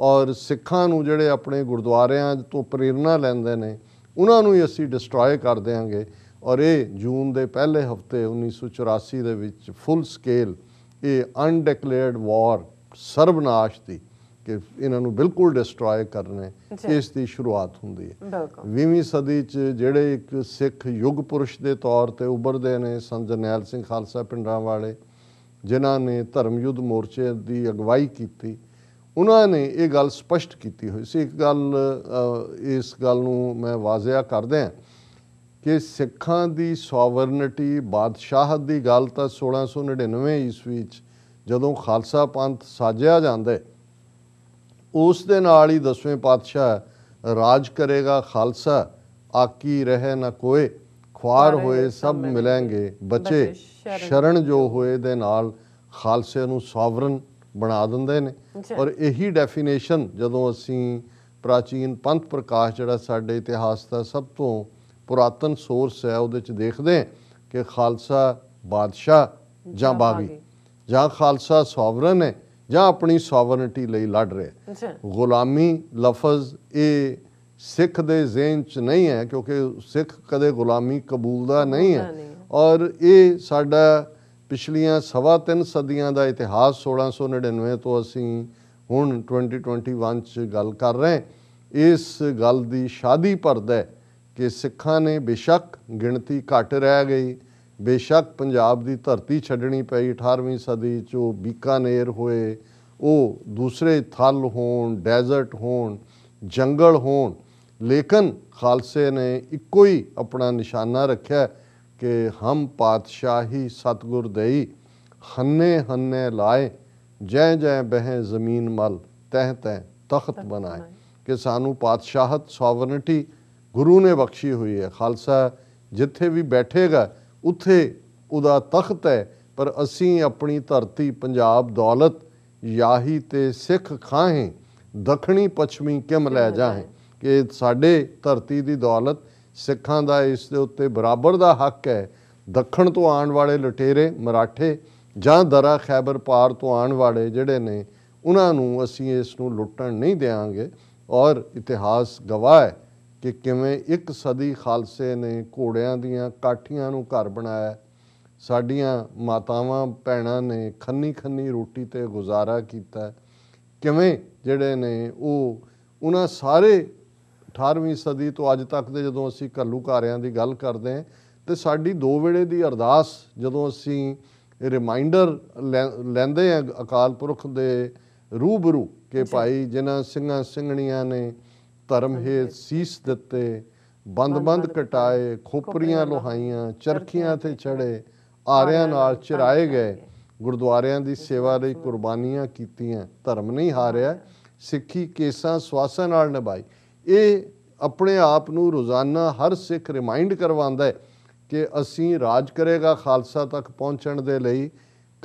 ਔਰ ਸਿੱਖਾਂ ਨੂੰ ਜਿਹੜੇ ਆਪਣੇ ਗੁਰਦੁਆਰਿਆਂ ਤੋਂ ਪ੍ਰੇਰਣਾ ਲੈਂਦੇ ਨੇ ਉਹਨਾਂ ਨੂੰ ਹੀ ਅਸੀਂ ਡਿਸਟਰੋਏ ਕਰ ਦੇਾਂਗੇ ਔਰ ਇਹ ਜੂਨ ਦੇ ਪਹਿਲੇ ਹਫਤੇ 1984 ਦੇ ਵਿੱਚ ਫੁੱਲ ਸਕੇਲ ਇਹ ਅਨਡਿਕਲੇਅਰਡ ਵਾਰ ਸਰਬਨਾਸ਼ ਦੀ ਕਿ ਇਹਨਾਂ ਨੂੰ ਬਿਲਕੁਲ ਡਿਸਟਰੋਏ ਕਰਨੇ ਇਸ ਦੀ ਸ਼ੁਰੂਆਤ ਹੁੰਦੀ ਹੈ 20ਵੀਂ ਸਦੀ 'ਚ ਜਿਹੜੇ ਇੱਕ ਸਿੱਖ ਯੁੱਗ ਪੁਰਸ਼ ਦੇ ਤੌਰ ਤੇ ਉੱਭਰਦੇ ਨੇ ਸੰਤ ਸਿੰਘ ਖਾਲਸਾ ਪਿੰਡਾਂ ਵਾਲੇ ਜਿਨ੍ਹਾਂ ਨੇ ਧਰਮ ਯੁੱਧ ਮੋਰਚੇ ਦੀ ਅਗਵਾਈ ਕੀਤੀ ਉਹਨਾਂ ਨੇ ਇਹ ਗੱਲ ਸਪਸ਼ਟ ਕੀਤੀ ਹੋਈ ਸੀ ਇੱਕ ਗੱਲ ਇਸ ਗੱਲ ਨੂੰ ਮੈਂ ਵਾਜ਼ਿਆ ਕਰਦੇ ਹਾਂ ਕਿ ਸਿੱਖਾਂ ਦੀ ਸੋਵਰਨਿਟੀ ਬਾਦਸ਼ਾਹਤ ਦੀ ਗੱਲ ਤਾਂ 1699 ਈਸਵੀ ਚ ਜਦੋਂ ਖਾਲਸਾ ਪੰਥ ਸਾਜਿਆ ਜਾਂਦਾ ਹੈ ਉਸ ਦੇ ਨਾਲ ਹੀ ਦਸਵੇਂ ਪਾਤਸ਼ਾਹ ਰਾਜ ਕਰੇਗਾ ਖਾਲਸਾ ਆਕੀ ਰਹੇ ਨਾ ਕੋਏ ਖੁਆਰ ਹੋਏ ਸਭ ਮਿਲਾਂਗੇ ਬੱਚੇ ਸ਼ਰਨ ਜੋ ਹੋਏ ਦੇ ਨਾਲ ਖਾਲਸੇ ਨੂੰ ਸੌਵਰਨ ਬਣਾ ਦਿੰਦੇ ਨੇ ਔਰ ਇਹੀ ਡੈਫੀਨੇਸ਼ਨ ਜਦੋਂ ਅਸੀਂ ਪ੍ਰਾਚੀਨ ਪੰਥ ਪ੍ਰਕਾਸ਼ ਜਿਹੜਾ ਸਾਡੇ ਇਤਿਹਾਸ ਦਾ ਸਭ ਤੋਂ ਪੁਰਾਤਨ ਸੋਰਸ ਹੈ ਉਹਦੇ ਚ ਦੇਖਦੇ ਕਿ ਖਾਲਸਾ ਬਾਦਸ਼ਾਹ ਜਾਂ ਬਾਗੀ ਜਾਂ ਖਾਲਸਾ ਸੌਵਰਨ ਹੈ ਜਾਂ ਆਪਣੀ ਸੋਵਰਨਿਟੀ ਲਈ ਲੜ ਰਹੇ ਗੁਲਾਮੀ ਲਫ਼ਜ਼ ਇਹ ਸਿੱਖ ਦੇ ਜ਼ਿਹਨ 'ਚ ਨਹੀਂ ਹੈ ਕਿਉਂਕਿ ਸਿੱਖ ਕਦੇ ਗੁਲਾਮੀ ਕਬੂਲਦਾ ਨਹੀਂ ਹੈ ਔਰ ਇਹ ਸਾਡਾ ਪਿਛਲੀਆਂ ਸਵਾ ਤਿੰਨ ਸਦੀਆਂ ਦਾ ਇਤਿਹਾਸ 1699 ਤੋਂ ਅਸੀਂ ਹੁਣ 2021 'ਚ ਗੱਲ ਕਰ ਰਹੇ ਇਸ ਗੱਲ ਦੀ ਸ਼ਾਦੀ ਪਰਦਾ ਕਿ ਸਿੱਖਾਂ ਨੇ ਬੇਸ਼ੱਕ ਗਿਣਤੀ ਘਟ ਰਹਿ ਗਈ ਬੇਸ਼ੱਕ ਪੰਜਾਬ ਦੀ ਧਰਤੀ ਛੱਡਣੀ ਪਈ 18ਵੀਂ ਸਦੀ 'ਚ ਉਹ ਬੀਕਾਨੇਰ ਹੋਏ ਉਹ ਦੂਸਰੇ ਥਲ ਹੋਣ ਡੈਜ਼ਰਟ ਹੋਣ ਜੰਗਲ ਹੋਣ ਲੇਕਿਨ ਖਾਲਸੇ ਨੇ ਇੱਕੋ ਹੀ ਆਪਣਾ ਨਿਸ਼ਾਨਾ ਰੱਖਿਆ ਕਿ ਹਮ ਪਾਤਸ਼ਾਹੀ ਸਤਗੁਰ ਦੇਈ ਹੰਨੇ ਹੰਨੇ ਲਾਏ ਜੈ ਜੈ ਬਹਿ ਜ਼ਮੀਨ ਮਲ ਤਹ ਤਹ ਤਖਤ ਬਣਾਏ ਕਿ ਸਾਨੂੰ ਪਾਤਸ਼ਾਹਤ ਸੋਵਰਨਿਟੀ ਗੁਰੂ ਨੇ ਬਖਸ਼ੀ ਹੋਈ ਹੈ ਖਾਲਸਾ ਜਿੱਥੇ ਵੀ ਬੈਠੇਗਾ ਉੱਥੇ ਉਹਦਾ ਤਖਤ ਹੈ ਪਰ ਅਸੀਂ ਆਪਣੀ ਧਰਤੀ ਪੰਜਾਬ ਦੌਲਤ ਯਾਹੀ ਤੇ ਸਿੱਖ ਖਾਹੇ ਦੱਖਣੀ ਪੱਛਮੀ ਕਿਮ ਲੈ ਜਾਹੇ ਕਿ ਸਾਡੇ ਧਰਤੀ ਦੀ ਦੌਲਤ ਸਿੱਖਾਂ ਦਾ ਇਸ ਦੇ ਉੱਤੇ ਬਰਾਬਰ ਦਾ ਹੱਕ ਹੈ ਦੱਖਣ ਤੋਂ ਆਉਣ ਵਾਲੇ ਲਟੇਰੇ ਮਰਾਠੇ ਜਾਂ ਦਰਾ ਖੈਬਰ ਪਾਰ ਤੋਂ ਆਉਣ ਵਾਲੇ ਜਿਹੜੇ ਨੇ ਉਹਨਾਂ ਨੂੰ ਅਸੀਂ ਇਸ ਨੂੰ ਲੁੱਟਣ ਨਹੀਂ ਦੇਵਾਂਗੇ ਔਰ ਇਤਿਹਾਸ ਗਵਾਹ ਹੈ ਕਿ ਕਿਵੇਂ ਇੱਕ ਸਦੀ ਖਾਲਸੇ ਨੇ ਘੋੜਿਆਂ ਦੀਆਂ ਕਾਠੀਆਂ ਨੂੰ ਘਰ ਬਣਾਇਆ ਸਾਡੀਆਂ ਮਾਤਾਵਾਂ ਭੈਣਾਂ ਨੇ ਖੰਨੀ ਖੰਨੀ ਰੋਟੀ ਤੇ ਗੁਜ਼ਾਰਾ ਕੀਤਾ ਕਿਵੇਂ ਜਿਹੜੇ ਨੇ ਉਹ ਉਹਨਾਂ ਸਾਰੇ 18ਵੀਂ ਸਦੀ ਤੋਂ ਅੱਜ ਤੱਕ ਦੇ ਜਦੋਂ ਅਸੀਂ ਘੱਲੂਕਾਰਿਆਂ ਦੀ ਗੱਲ ਕਰਦੇ ਹਾਂ ਤੇ ਸਾਡੀ ਦੋ ਵੇਲੇ ਦੀ ਅਰਦਾਸ ਜਦੋਂ ਅਸੀਂ ਰਿਮਾਈਂਡਰ ਲੈਂਦੇ ਆ ਅਕਾਲ ਪੁਰਖ ਦੇ ਰੂਬਰੂ ਕਿ ਭਾਈ ਜਿਨ੍ਹਾਂ ਸਿੰਘਾਂ ਸਿੰਘਣੀਆਂ ਨੇ ਧਰਮ ਹੈ ਸੀਸ ਦਿੱਤੇ ਬੰਦ-ਬੰਦ ਕਟਾਏ ਖੋਪਰੀਆਂ ਲੋਹਾਈਆਂ ਚਰਖੀਆਂ ਤੇ ਚੜੇ ਆਰਿਆਂ ਨਾਲ ਚਰਾਏ ਗਏ ਗੁਰਦੁਆਰਿਆਂ ਦੀ ਸੇਵਾ ਲਈ ਕੁਰਬਾਨੀਆਂ ਕੀਤੀਆਂ ਧਰਮ ਨਹੀਂ ਹਾਰਿਆ ਸਿੱਖੀ ਕੇਸਾਂ ਸਵਾਸਾਂ ਨਾਲ ਨਿਭਾਈ ਇਹ ਆਪਣੇ ਆਪ ਨੂੰ ਰੋਜ਼ਾਨਾ ਹਰ ਸਿੱਖ ਰਿਮਾਈਂਡ ਕਰਵਾਉਂਦਾ ਹੈ ਕਿ ਅਸੀਂ ਰਾਜ ਕਰੇਗਾ ਖਾਲਸਾ ਤੱਕ ਪਹੁੰਚਣ ਦੇ ਲਈ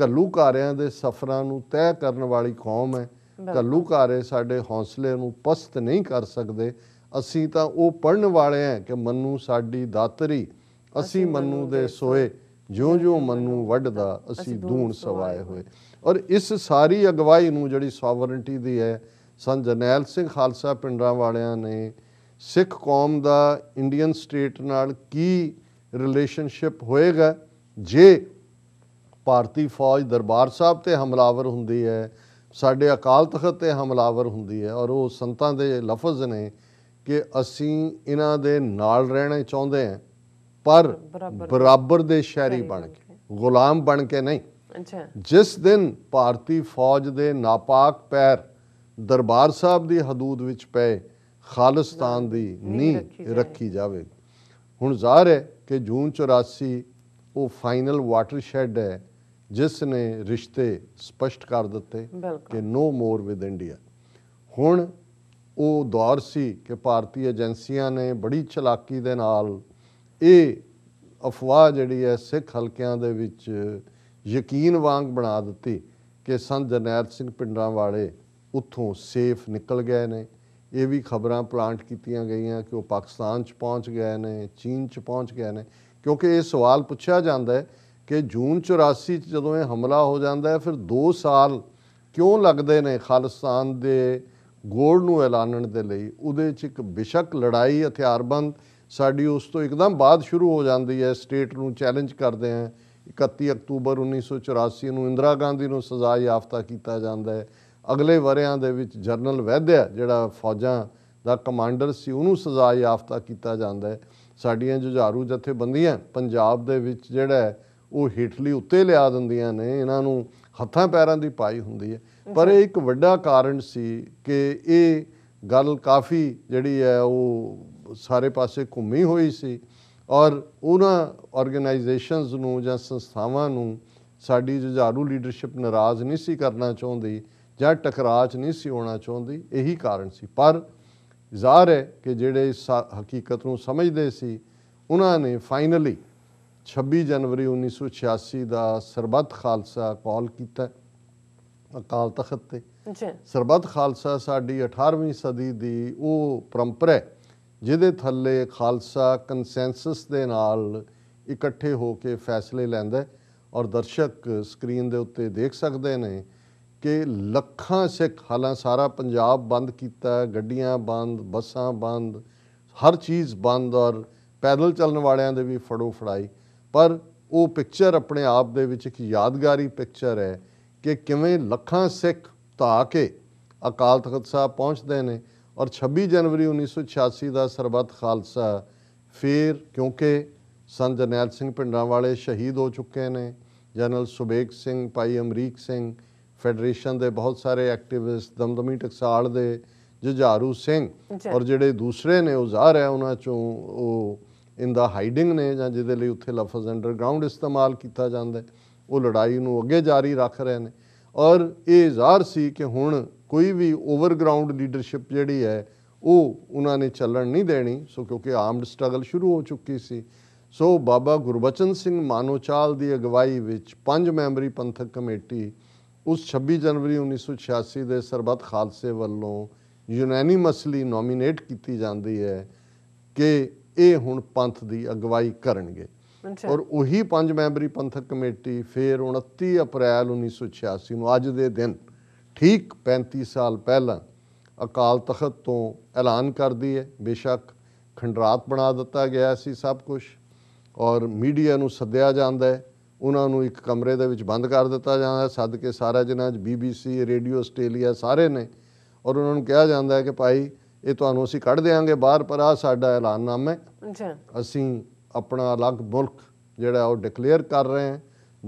ਘੱਲੂ ਘਾਰਿਆਂ ਦੇ ਸਫ਼ਰਾਂ ਨੂੰ ਤੈਅ ਕਰਨ ਵਾਲੀ ਕੌਮ ਹੈ ਕੱਲੂ ਘਾਰੇ ਸਾਡੇ ਹੌਸਲੇ ਨੂੰ ਪਸਤ ਨਹੀਂ ਕਰ ਸਕਦੇ ਅਸੀਂ ਤਾਂ ਉਹ ਪੜਨ ਵਾਲੇ ਆ ਕਿ ਮੰਨੂ ਸਾਡੀ ਦਾਤਰੀ ਅਸੀਂ ਮੰਨੂ ਦੇ ਸੋਏ ਜਿਉਂ-ਜਿਉਂ ਮੰਨੂ ਵੱਡਦਾ ਅਸੀਂ ਦੂਣ ਸਵਾਏ ਹੋਏ ਔਰ ਇਸ ਸਾਰੀ ਅਗਵਾਈ ਨੂੰ ਜਿਹੜੀ ਸੋਵਰਨਟੀ ਦੀ ਹੈ ਸੰਤ ਜਨੈਲ ਸਿੰਘ ਖਾਲਸਾ ਪਿੰਡਾਂ ਵਾਲਿਆਂ ਨੇ ਸਿੱਖ ਕੌਮ ਦਾ ਇੰਡੀਅਨ ਸਟੇਟ ਨਾਲ ਕੀ ਰਿਲੇਸ਼ਨਸ਼ਿਪ ਹੋਏਗਾ ਜੇ ਭਾਰਤੀ ਫੌਜ ਦਰਬਾਰ ਸਾਹਿਬ ਤੇ ਹਮਲਾਵਰ ਹੁੰਦੀ ਹੈ ਸਾਡੇ ਅਕਾਲ ਤਖਤ ਤੇ ਹਮਲਾਵਰ ਹੁੰਦੀ ਹੈ ਔਰ ਉਹ ਸੰਤਾਂ ਦੇ ਲਫ਼ਜ਼ ਨੇ ਕਿ ਅਸੀਂ ਇਹਨਾਂ ਦੇ ਨਾਲ ਰਹਿਣਾ ਚਾਹੁੰਦੇ ਹਾਂ ਪਰ ਬਰਾਬਰ ਦੇ ਸ਼ਹਿਰੀ ਬਣ ਕੇ ਗੁਲਾਮ ਬਣ ਕੇ ਨਹੀਂ ਅੱਛਾ ਜਿਸ ਦਿਨ ਭਾਰਤੀ ਫੌਜ ਦੇ ਨਾਪਾਕ ਪੈਰ ਦਰਬਾਰ ਸਾਹਿਬ ਦੀ ਹਦੂਦ ਵਿੱਚ ਪਏ ਖਾਲਿਸਤਾਨ ਦੀ ਨਹੀਂ ਰੱਖੀ ਜਾਵੇਗੀ ਹੁਣ ਜ਼ਾਹਰ ਹੈ ਕਿ ਜੂਨ 84 ਉਹ ਫਾਈਨਲ ਵਾਟਰਸ਼ੈਡ ਹੈ ਜਿਸ ਨੇ ਰਿਸ਼ਤੇ ਸਪਸ਼ਟ ਕਰ ਦਿੱਤੇ ਕਿ ਨੋ ਮੋਰ ਵਿਦ ਇੰਡੀਆ ਹੁਣ ਉਹ ਦੌਰ ਸੀ ਕਿ ਭਾਰਤੀ ਏਜੰਸੀਆਂ ਨੇ ਬੜੀ ਚਲਾਕੀ ਦੇ ਨਾਲ ਇਹ ਅਫਵਾਹ ਜਿਹੜੀ ਹੈ ਸਿੱਖ ਹਲਕਿਆਂ ਦੇ ਵਿੱਚ ਯਕੀਨ ਵਾਂਗ ਬਣਾ ਦਿੱਤੀ ਕਿ ਸੰਤ ਜਨੈਤ ਸਿੰਘ ਪਿੰਡਾਂ ਵਾਲੇ ਉੱਥੋਂ ਸੇਫ ਨਿਕਲ ਗਏ ਨੇ ਇਹ ਵੀ ਖਬਰਾਂ ਪਲਾਂਟ ਕੀਤੀਆਂ ਗਈਆਂ ਕਿ ਉਹ ਪਾਕਿਸਤਾਨ 'ਚ ਪਹੁੰਚ ਗਏ ਨੇ ਚੀਨ 'ਚ ਪਹੁੰਚ ਗਏ ਨੇ ਕਿਉਂਕਿ ਇਹ ਸਵਾਲ ਪੁੱਛਿਆ ਜਾਂਦਾ ਹੈ ਕਿ ਜੂਨ 84 ਚ ਜਦੋਂ ਇਹ ਹਮਲਾ ਹੋ ਜਾਂਦਾ ਹੈ ਫਿਰ 2 ਸਾਲ ਕਿਉਂ ਲੱਗਦੇ ਨੇ ਖਾਲਿਸਤਾਨ ਦੇ ਗੋੜ ਨੂੰ ਐਲਾਨਣ ਦੇ ਲਈ ਉਹਦੇ 'ਚ ਇੱਕ ਬਿਸ਼ੱਕ ਲੜਾਈ ਹਥਿਆਰਬੰਦ ਸਾਡੀ ਉਸ ਤੋਂ ਇੱਕਦਮ ਬਾਅਦ ਸ਼ੁਰੂ ਹੋ ਜਾਂਦੀ ਹੈ ਸਟੇਟ ਨੂੰ ਚੈਲੰਜ ਕਰਦੇ ਆ 31 ਅਕਤੂਬਰ 1984 ਨੂੰ ਇੰਦਰਾ ਗਾਂਧੀ ਨੂੰ ਸਜ਼ਾ ਯਾਫਤਾ ਕੀਤਾ ਜਾਂਦਾ ਹੈ ਅਗਲੇ ਵਰਿਆਂ ਦੇ ਵਿੱਚ ਜਨਰਲ ਵੈਦਿਆ ਜਿਹੜਾ ਫੌਜਾਂ ਦਾ ਕਮਾਂਡਰ ਸੀ ਉਹਨੂੰ ਸਜ਼ਾ ਯਾਫਤਾ ਕੀਤਾ ਜਾਂਦਾ ਹੈ ਸਾਡੀਆਂ ਜੁਝਾਰੂ ਜਥੇਬੰਦੀਆਂ ਪੰਜਾਬ ਦੇ ਵਿੱਚ ਜਿਹੜਾ ਉਹ ਹੇਠਲੀ ਉੱਤੇ ਲਿਆ ਦਿੰਦੀਆਂ ਨੇ ਇਹਨਾਂ ਨੂੰ ਹੱਥਾਂ ਪੈਰਾਂ ਦੀ ਪਾਈ ਹੁੰਦੀ ਹੈ ਪਰ ਇਹ ਇੱਕ ਵੱਡਾ ਕਾਰਨ ਸੀ ਕਿ ਇਹ ਗੱਲ ਕਾਫੀ ਜਿਹੜੀ ਹੈ ਉਹ ਸਾਰੇ ਪਾਸੇ ਘੁੰਮੀ ਹੋਈ ਸੀ ਔਰ ਉਹਨਾਂ ਆਰਗੇਨਾਈਜੇਸ਼ਨਸ ਨੂੰ ਜਾਂ ਸੰਸਥਾਵਾਂ ਨੂੰ ਸਾਡੀ ਜੁਝਾਰੂ ਲੀਡਰਸ਼ਿਪ ਨਾਰਾਜ਼ ਨਹੀਂ ਸੀ ਕਰਨਾ ਚਾਹੁੰਦੀ ਜਾਂ ਟਕਰਾਚ ਨਹੀਂ ਸੀ ਹੋਣਾ ਚਾਹੁੰਦੀ ਇਹੀ ਕਾਰਨ ਸੀ ਪਰ ਜ਼ਾਹਰ ਹੈ ਕਿ ਜਿਹੜੇ ਹਕੀਕਤ ਨੂੰ ਸਮਝਦੇ ਸੀ ਉਹਨਾਂ ਨੇ ਫਾਈਨਲੀ 26 ਜਨਵਰੀ 1986 ਦਾ ਸਰਬੱਤ ਖਾਲਸਾ ਕਾਲ ਕੀਤਾ ਅਕਾਲ ਤਖਤ ਤੇ ਜੀ ਸਰਬੱਤ ਖਾਲਸਾ ਸਾਡੀ 18ਵੀਂ ਸਦੀ ਦੀ ਉਹ ਪਰੰਪਰਾ ਹੈ ਜਿਹਦੇ ਥੱਲੇ ਖਾਲਸਾ ਕਨਸੈਂਸਸ ਦੇ ਨਾਲ ਇਕੱਠੇ ਹੋ ਕੇ ਫੈਸਲੇ ਲੈਂਦਾ ਔਰ ਦਰਸ਼ਕ ਸਕਰੀਨ ਦੇ ਉੱਤੇ ਦੇਖ ਸਕਦੇ ਨੇ ਕਿ ਲੱਖਾਂ ਸਿੱਖ ਹਾਲਾਂ ਸਾਰਾ ਪੰਜਾਬ ਬੰਦ ਕੀਤਾ ਗੱਡੀਆਂ ਬੰਦ ਬੱਸਾਂ ਬੰਦ ਹਰ ਚੀਜ਼ ਬੰਦ ਔਰ ਪੈਦਲ ਚੱਲਣ ਵਾਲਿਆਂ ਦੇ ਵੀ ਫੜੋ ਫੜਾਈ ਪਰ ਉਹ ਪਿਕਚਰ ਆਪਣੇ ਆਪ ਦੇ ਵਿੱਚ ਇੱਕ ਯਾਦਗਾਰੀ ਪਿਕਚਰ ਹੈ ਕਿ ਕਿਵੇਂ ਲੱਖਾਂ ਸਿੱਖ ਧਾ ਕੇ ਅਕਾਲ ਤਖਤ ਸਾਹਿਬ ਪਹੁੰਚਦੇ ਨੇ ਔਰ 26 ਜਨਵਰੀ 1986 ਦਾ ਸਰਬੱਤ ਖਾਲਸਾ ਫੇਰ ਕਿਉਂਕਿ ਸੰਤ ਜਨੈਲ ਸਿੰਘ ਪਿੰਡਾਂ ਵਾਲੇ ਸ਼ਹੀਦ ਹੋ ਚੁੱਕੇ ਨੇ ਜਨਰਲ ਸੁਬੇਕ ਸਿੰਘ ਭਾਈ ਅਮਰੀਕ ਸਿੰਘ ਫੈਡਰੇਸ਼ਨ ਦੇ ਬਹੁਤ ਸਾਰੇ ਐਕਟਿਵਿਸਟ ਦਮਦਮੀ ਟਕਸਾਲ ਦੇ ਜੁਝਾਰੂ ਸਿੰਘ ਔਰ ਜਿਹੜੇ ਦੂਸਰੇ ਨੇ ਉਹ ਜ਼ਾਹਰ ਹੈ ਉਹਨਾਂ ਚੋਂ ਉਹ ਇਨ ਦਾ ਹਾਈਡਿੰਗ ਨੇ ਜਾਂ ਜਿਹਦੇ ਲਈ ਉੱਥੇ ਲਫ਼ਜ਼ ਅੰਡਰਗਰਾਉਂਡ ਇਸਤੇਮਾਲ ਕੀਤਾ ਜਾਂਦਾ ਉਹ ਲੜਾਈ ਨੂੰ ਅੱਗੇ ਜਾਰੀ ਰੱਖ ਰਹੇ ਨੇ ਔਰ ਇਹ ਜ਼ਾਹਰ ਸੀ ਕਿ ਹੁਣ ਕੋਈ ਵੀ ਓਵਰਗਰਾਉਂਡ ਲੀਡਰਸ਼ਿਪ ਜਿਹੜੀ ਹੈ ਉਹ ਉਹਨਾਂ ਨੇ ਚੱਲਣ ਨਹੀਂ ਦੇਣੀ ਸੋ ਕਿਉਂਕਿ ਆਰਮਡ ਸਟਰਗਲ ਸ਼ੁਰੂ ਹੋ ਚੁੱਕੀ ਸੀ ਸੋ ਬਾਬਾ ਗੁਰਬਚਨ ਸਿੰਘ ਮਾਨੋਚਾਲ ਦੀ ਅਗਵਾਈ ਵਿੱਚ ਪੰਜ ਮੈਂਬਰੀ ਪੰਥਕ ਕਮੇਟੀ ਉਸ 26 ਜਨਵਰੀ 1986 ਦੇ ਸਰਬੱਤ ਖਾਲਸੇ ਵੱਲੋਂ ਯੂਨੈਨੀਮਸਲੀ ਨੋਮੀਨੇਟ ਕੀਤੀ ਜਾਂਦੀ ਹੈ ਕਿ ਇਹ ਹੁਣ ਪੰਥ ਦੀ ਅਗਵਾਈ ਕਰਨਗੇ ਔਰ ਉਹੀ ਪੰਜ ਮੈਂਬਰੀ ਪੰਥਕ ਕਮੇਟੀ ਫੇਰ 29 ਅਪ੍ਰੈਲ 1986 ਨੂੰ ਅੱਜ ਦੇ ਦਿਨ ਠੀਕ 35 ਸਾਲ ਪਹਿਲਾਂ ਅਕਾਲ ਤਖਤ ਤੋਂ ਐਲਾਨ ਕਰਦੀ ਹੈ ਬੇਸ਼ੱਕ ਖੰਡਰਾਤ ਬਣਾ ਦਿੱਤਾ ਗਿਆ ਸੀ ਸਭ ਕੁਝ ਔਰ ਮੀਡੀਆ ਨੂੰ ਸੱਦਿਆ ਜਾਂਦਾ ਹੈ ਉਹਨਾਂ ਨੂੰ ਇੱਕ ਕਮਰੇ ਦੇ ਵਿੱਚ ਬੰਦ ਕਰ ਦਿੱਤਾ ਜਾਂਦਾ ਹੈ ਸੱਦ ਕੇ ਸਾਰਾ ਜਨਾਜ ਬੀਬੀਸੀ ਰੇਡੀਓ ਆਸਟ੍ਰੇਲੀਆ ਸਾਰੇ ਨੇ ਔਰ ਉਹਨਾਂ ਨੂੰ ਕਿਹਾ ਜਾਂਦਾ ਹੈ ਕਿ ਭਾਈ ਇਹ ਤੁਹਾਨੂੰ ਅਸੀਂ ਕੱਢ ਦੇਵਾਂਗੇ ਬਾਹਰ ਪਰ ਆ ਸਾਡਾ ਐਲਾਨਨਾਮਾ ਹੈ ਜੀ ਅਸੀਂ ਆਪਣਾ ਅਲੱਗ ਮੁਲਕ ਜਿਹੜਾ ਉਹ ਡਿਕਲੇਅਰ ਕਰ ਰਹੇ ਹਾਂ